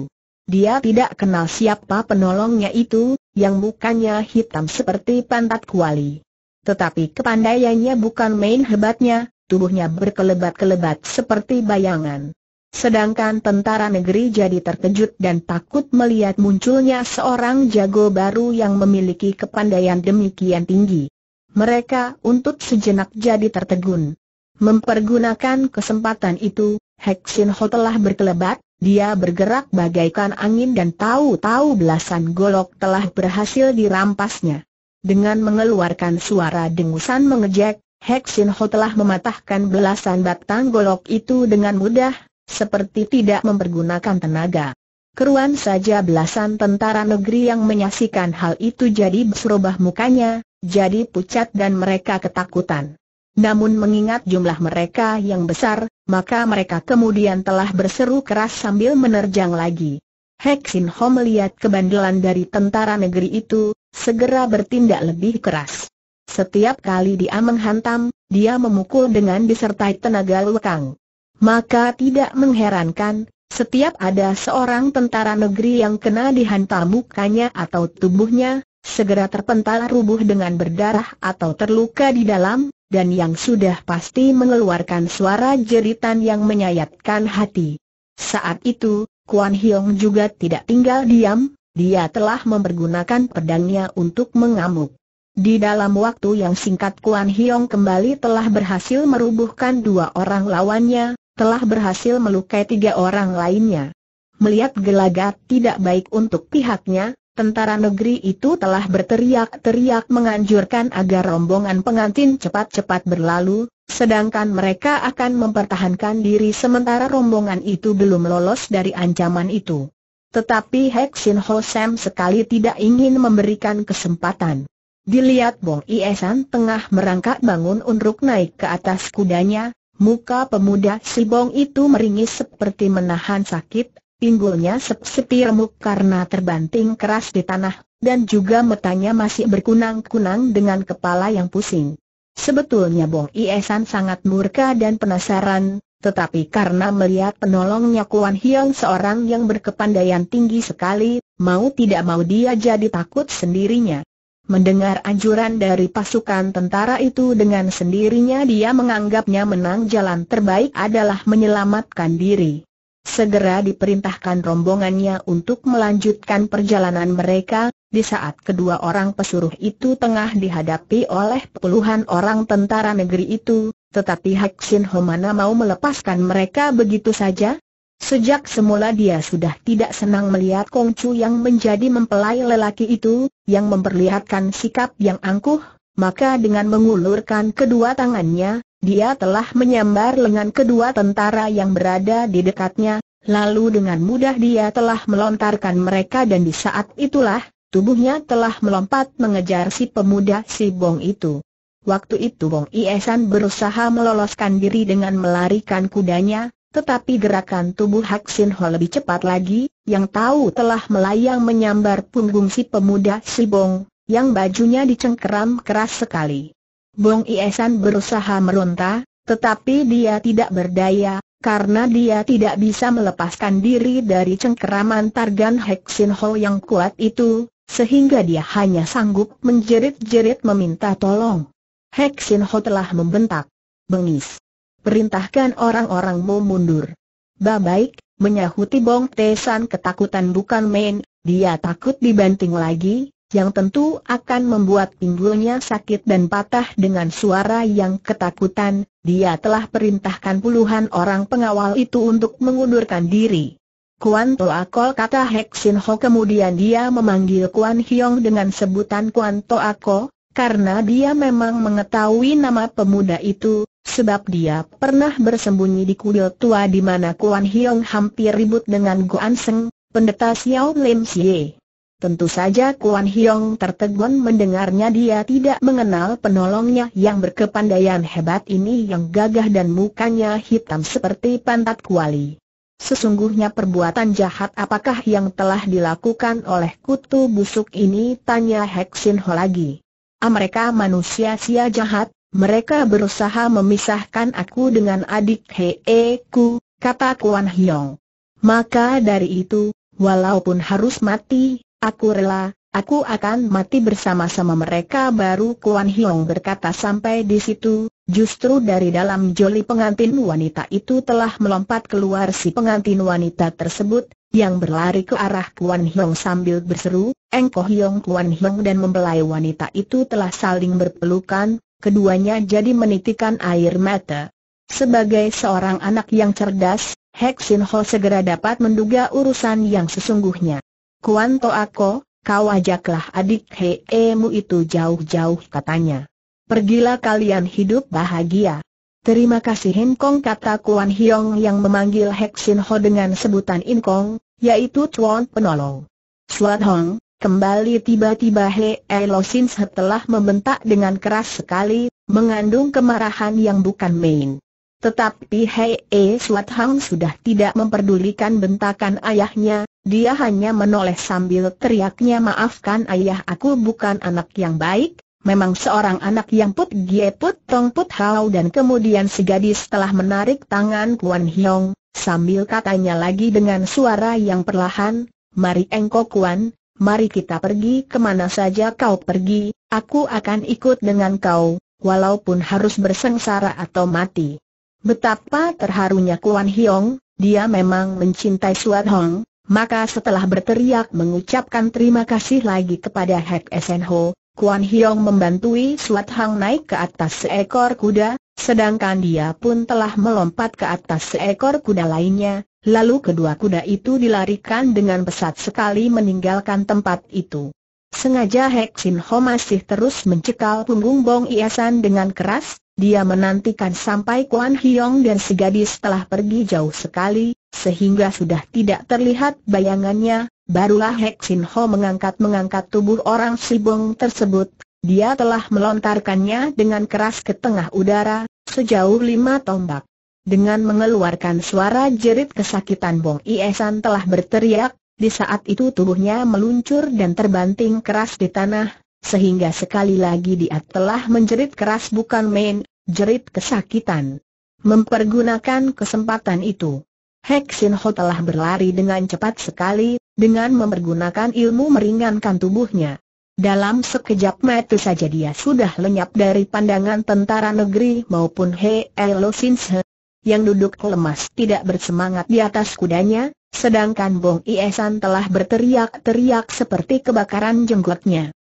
[SPEAKER 1] Dia tidak kenal siapa penolongnya itu, yang mukanya hitam seperti pantat kuali. Tetapi kepandaiannya bukan main hebatnya, tubuhnya berkelebat-kelebat seperti bayangan. Sedangkan tentara negeri jadi terkejut dan takut melihat munculnya seorang jago baru yang memiliki kepandaian demikian tinggi. Mereka untuk sejenak jadi tertegun. Mempergunakan kesempatan itu, Hexin Ho telah berkelebat, dia bergerak bagaikan angin dan tahu-tahu belasan golok telah berhasil dirampasnya. Dengan mengeluarkan suara dengusan mengejek, Hexin Ho telah mematahkan belasan batang golok itu dengan mudah, seperti tidak mempergunakan tenaga. Keruan saja belasan tentara negeri yang menyaksikan hal itu jadi berubah mukanya, jadi pucat dan mereka ketakutan. Namun mengingat jumlah mereka yang besar, maka mereka kemudian telah berseru keras sambil menerjang lagi. Heksin Ho melihat kebandelan dari tentara negeri itu, segera bertindak lebih keras. Setiap kali dia menghantam, dia memukul dengan disertai tenaga lekang. Maka tidak mengherankan, setiap ada seorang tentara negeri yang kena dihantam mukanya atau tubuhnya, segera terpental rubuh dengan berdarah atau terluka di dalam, dan yang sudah pasti mengeluarkan suara jeritan yang menyayatkan hati. Saat itu, Kuan Hiong juga tidak tinggal diam, dia telah mempergunakan pedangnya untuk mengamuk. Di dalam waktu yang singkat Kuan Hiong kembali telah berhasil merubuhkan dua orang lawannya, telah berhasil melukai tiga orang lainnya. Melihat gelagat tidak baik untuk pihaknya, tentara negeri itu telah berteriak-teriak menganjurkan agar rombongan pengantin cepat-cepat berlalu, sedangkan mereka akan mempertahankan diri sementara rombongan itu belum lolos dari ancaman itu. Tetapi Sin Ho Sam sekali tidak ingin memberikan kesempatan. Dilihat Bong Iesan tengah merangkak bangun untuk naik ke atas kudanya, Muka pemuda Sibong itu meringis seperti menahan sakit, pinggulnya remuk karena terbanting keras di tanah, dan juga matanya masih berkunang-kunang dengan kepala yang pusing. Sebetulnya Bong Iesan sangat murka dan penasaran, tetapi karena melihat penolongnya Kuan Hiong seorang yang berkepandaian tinggi sekali, mau tidak mau dia jadi takut sendirinya. Mendengar anjuran dari pasukan tentara itu dengan sendirinya dia menganggapnya menang jalan terbaik adalah menyelamatkan diri. Segera diperintahkan rombongannya untuk melanjutkan perjalanan mereka, di saat kedua orang pesuruh itu tengah dihadapi oleh puluhan orang tentara negeri itu, tetapi Hak Sin Homana mau melepaskan mereka begitu saja, Sejak semula dia sudah tidak senang melihat Kong Chu yang menjadi mempelai lelaki itu, yang memperlihatkan sikap yang angkuh, maka dengan mengulurkan kedua tangannya, dia telah menyambar lengan kedua tentara yang berada di dekatnya, lalu dengan mudah dia telah melontarkan mereka dan di saat itulah, tubuhnya telah melompat mengejar si pemuda si Bong itu. Waktu itu Bong Iesan berusaha meloloskan diri dengan melarikan kudanya, tetapi gerakan tubuh Hak Sin Ho lebih cepat lagi, yang tahu telah melayang menyambar punggung si pemuda si Bong, yang bajunya dicengkeram keras sekali. Bong Iesan berusaha meronta, tetapi dia tidak berdaya, karena dia tidak bisa melepaskan diri dari cengkeraman targan Hak Sin Ho yang kuat itu, sehingga dia hanya sanggup menjerit-jerit meminta tolong. Hek Sin Ho telah membentak. Bengis. Perintahkan orang-orangmu mundur. Baik, menyahuti Bong Tesan ketakutan bukan main, dia takut dibanting lagi, yang tentu akan membuat pinggulnya sakit dan patah dengan suara yang ketakutan, dia telah perintahkan puluhan orang pengawal itu untuk mengundurkan diri. Kuan Toa Kol kata Hek Sin Ho kemudian dia memanggil Kuan Hiong dengan sebutan Kuan Toa Kol, karena dia memang mengetahui nama pemuda itu, Sebab dia pernah bersembunyi di kuil tua di mana Kuan Hiong hampir ribut dengan Guan Seng, pendeta Xiao Lim Xie. Tentu saja Kuan Hiong tertegun mendengarnya dia tidak mengenal penolongnya yang berkepandaian hebat ini yang gagah dan mukanya hitam seperti pantat kuali. Sesungguhnya perbuatan jahat apakah yang telah dilakukan oleh kutu busuk ini tanya Heksin Ho lagi. Amerika ah, manusia sia jahat, mereka berusaha memisahkan aku dengan adik hee ku, kata Kuan Hiong. Maka dari itu, walaupun harus mati, aku rela, aku akan mati bersama-sama mereka baru Kuan Hiong berkata sampai di situ, justru dari dalam joli pengantin wanita itu telah melompat keluar si pengantin wanita tersebut, yang berlari ke arah Kuan Hiong sambil berseru, Engkoh Hiong Kuan Hiong dan membelai wanita itu telah saling berpelukan, keduanya jadi menitikan air mata. Sebagai seorang anak yang cerdas, Hek Ho segera dapat menduga urusan yang sesungguhnya. Kuanto Ako, kau ajaklah adik heemu mu itu jauh-jauh katanya. Pergilah kalian hidup bahagia. Terima kasih Kong kata Kuan Hiong yang memanggil Hek Ho dengan sebutan In Kong, yaitu Tuan Penolong. Suat Hong, Kembali tiba-tiba He Elosin setelah membentak dengan keras sekali, mengandung kemarahan yang bukan main. Tetapi Hei e Suat Hang sudah tidak memperdulikan bentakan ayahnya, dia hanya menoleh sambil teriaknya maafkan ayah aku bukan anak yang baik, memang seorang anak yang put gie put tong put hao dan kemudian si gadis telah menarik tangan Kuan Hiong, sambil katanya lagi dengan suara yang perlahan, mari engkau Kuan, mari kita pergi kemana saja kau pergi, aku akan ikut dengan kau, walaupun harus bersengsara atau mati. Betapa terharunya Kuan Hiong, dia memang mencintai Suat Hong, maka setelah berteriak mengucapkan terima kasih lagi kepada Hek Sen Ho, Kuan Hiong membantui Suat Hong naik ke atas seekor kuda, sedangkan dia pun telah melompat ke atas seekor kuda lainnya, Lalu kedua kuda itu dilarikan dengan pesat sekali meninggalkan tempat itu. Sengaja Hek Sin Ho masih terus mencekal punggung Bong Iasan dengan keras, dia menantikan sampai Kuan Hiong dan si gadis telah pergi jauh sekali, sehingga sudah tidak terlihat bayangannya, barulah Hek Sin Ho mengangkat-mengangkat tubuh orang si Bong tersebut. Dia telah melontarkannya dengan keras ke tengah udara, sejauh lima tombak. Dengan mengeluarkan suara jerit kesakitan Bong Iesan telah berteriak, di saat itu tubuhnya meluncur dan terbanting keras di tanah, sehingga sekali lagi dia telah menjerit keras bukan main, jerit kesakitan. Mempergunakan kesempatan itu, Heksin Ho telah berlari dengan cepat sekali, dengan mempergunakan ilmu meringankan tubuhnya. Dalam sekejap mata saja dia sudah lenyap dari pandangan tentara negeri maupun He Elo Sinse, yang duduk lemas tidak bersemangat di atas kudanya, sedangkan Bong Iesan telah berteriak-teriak seperti kebakaran jenggotnya.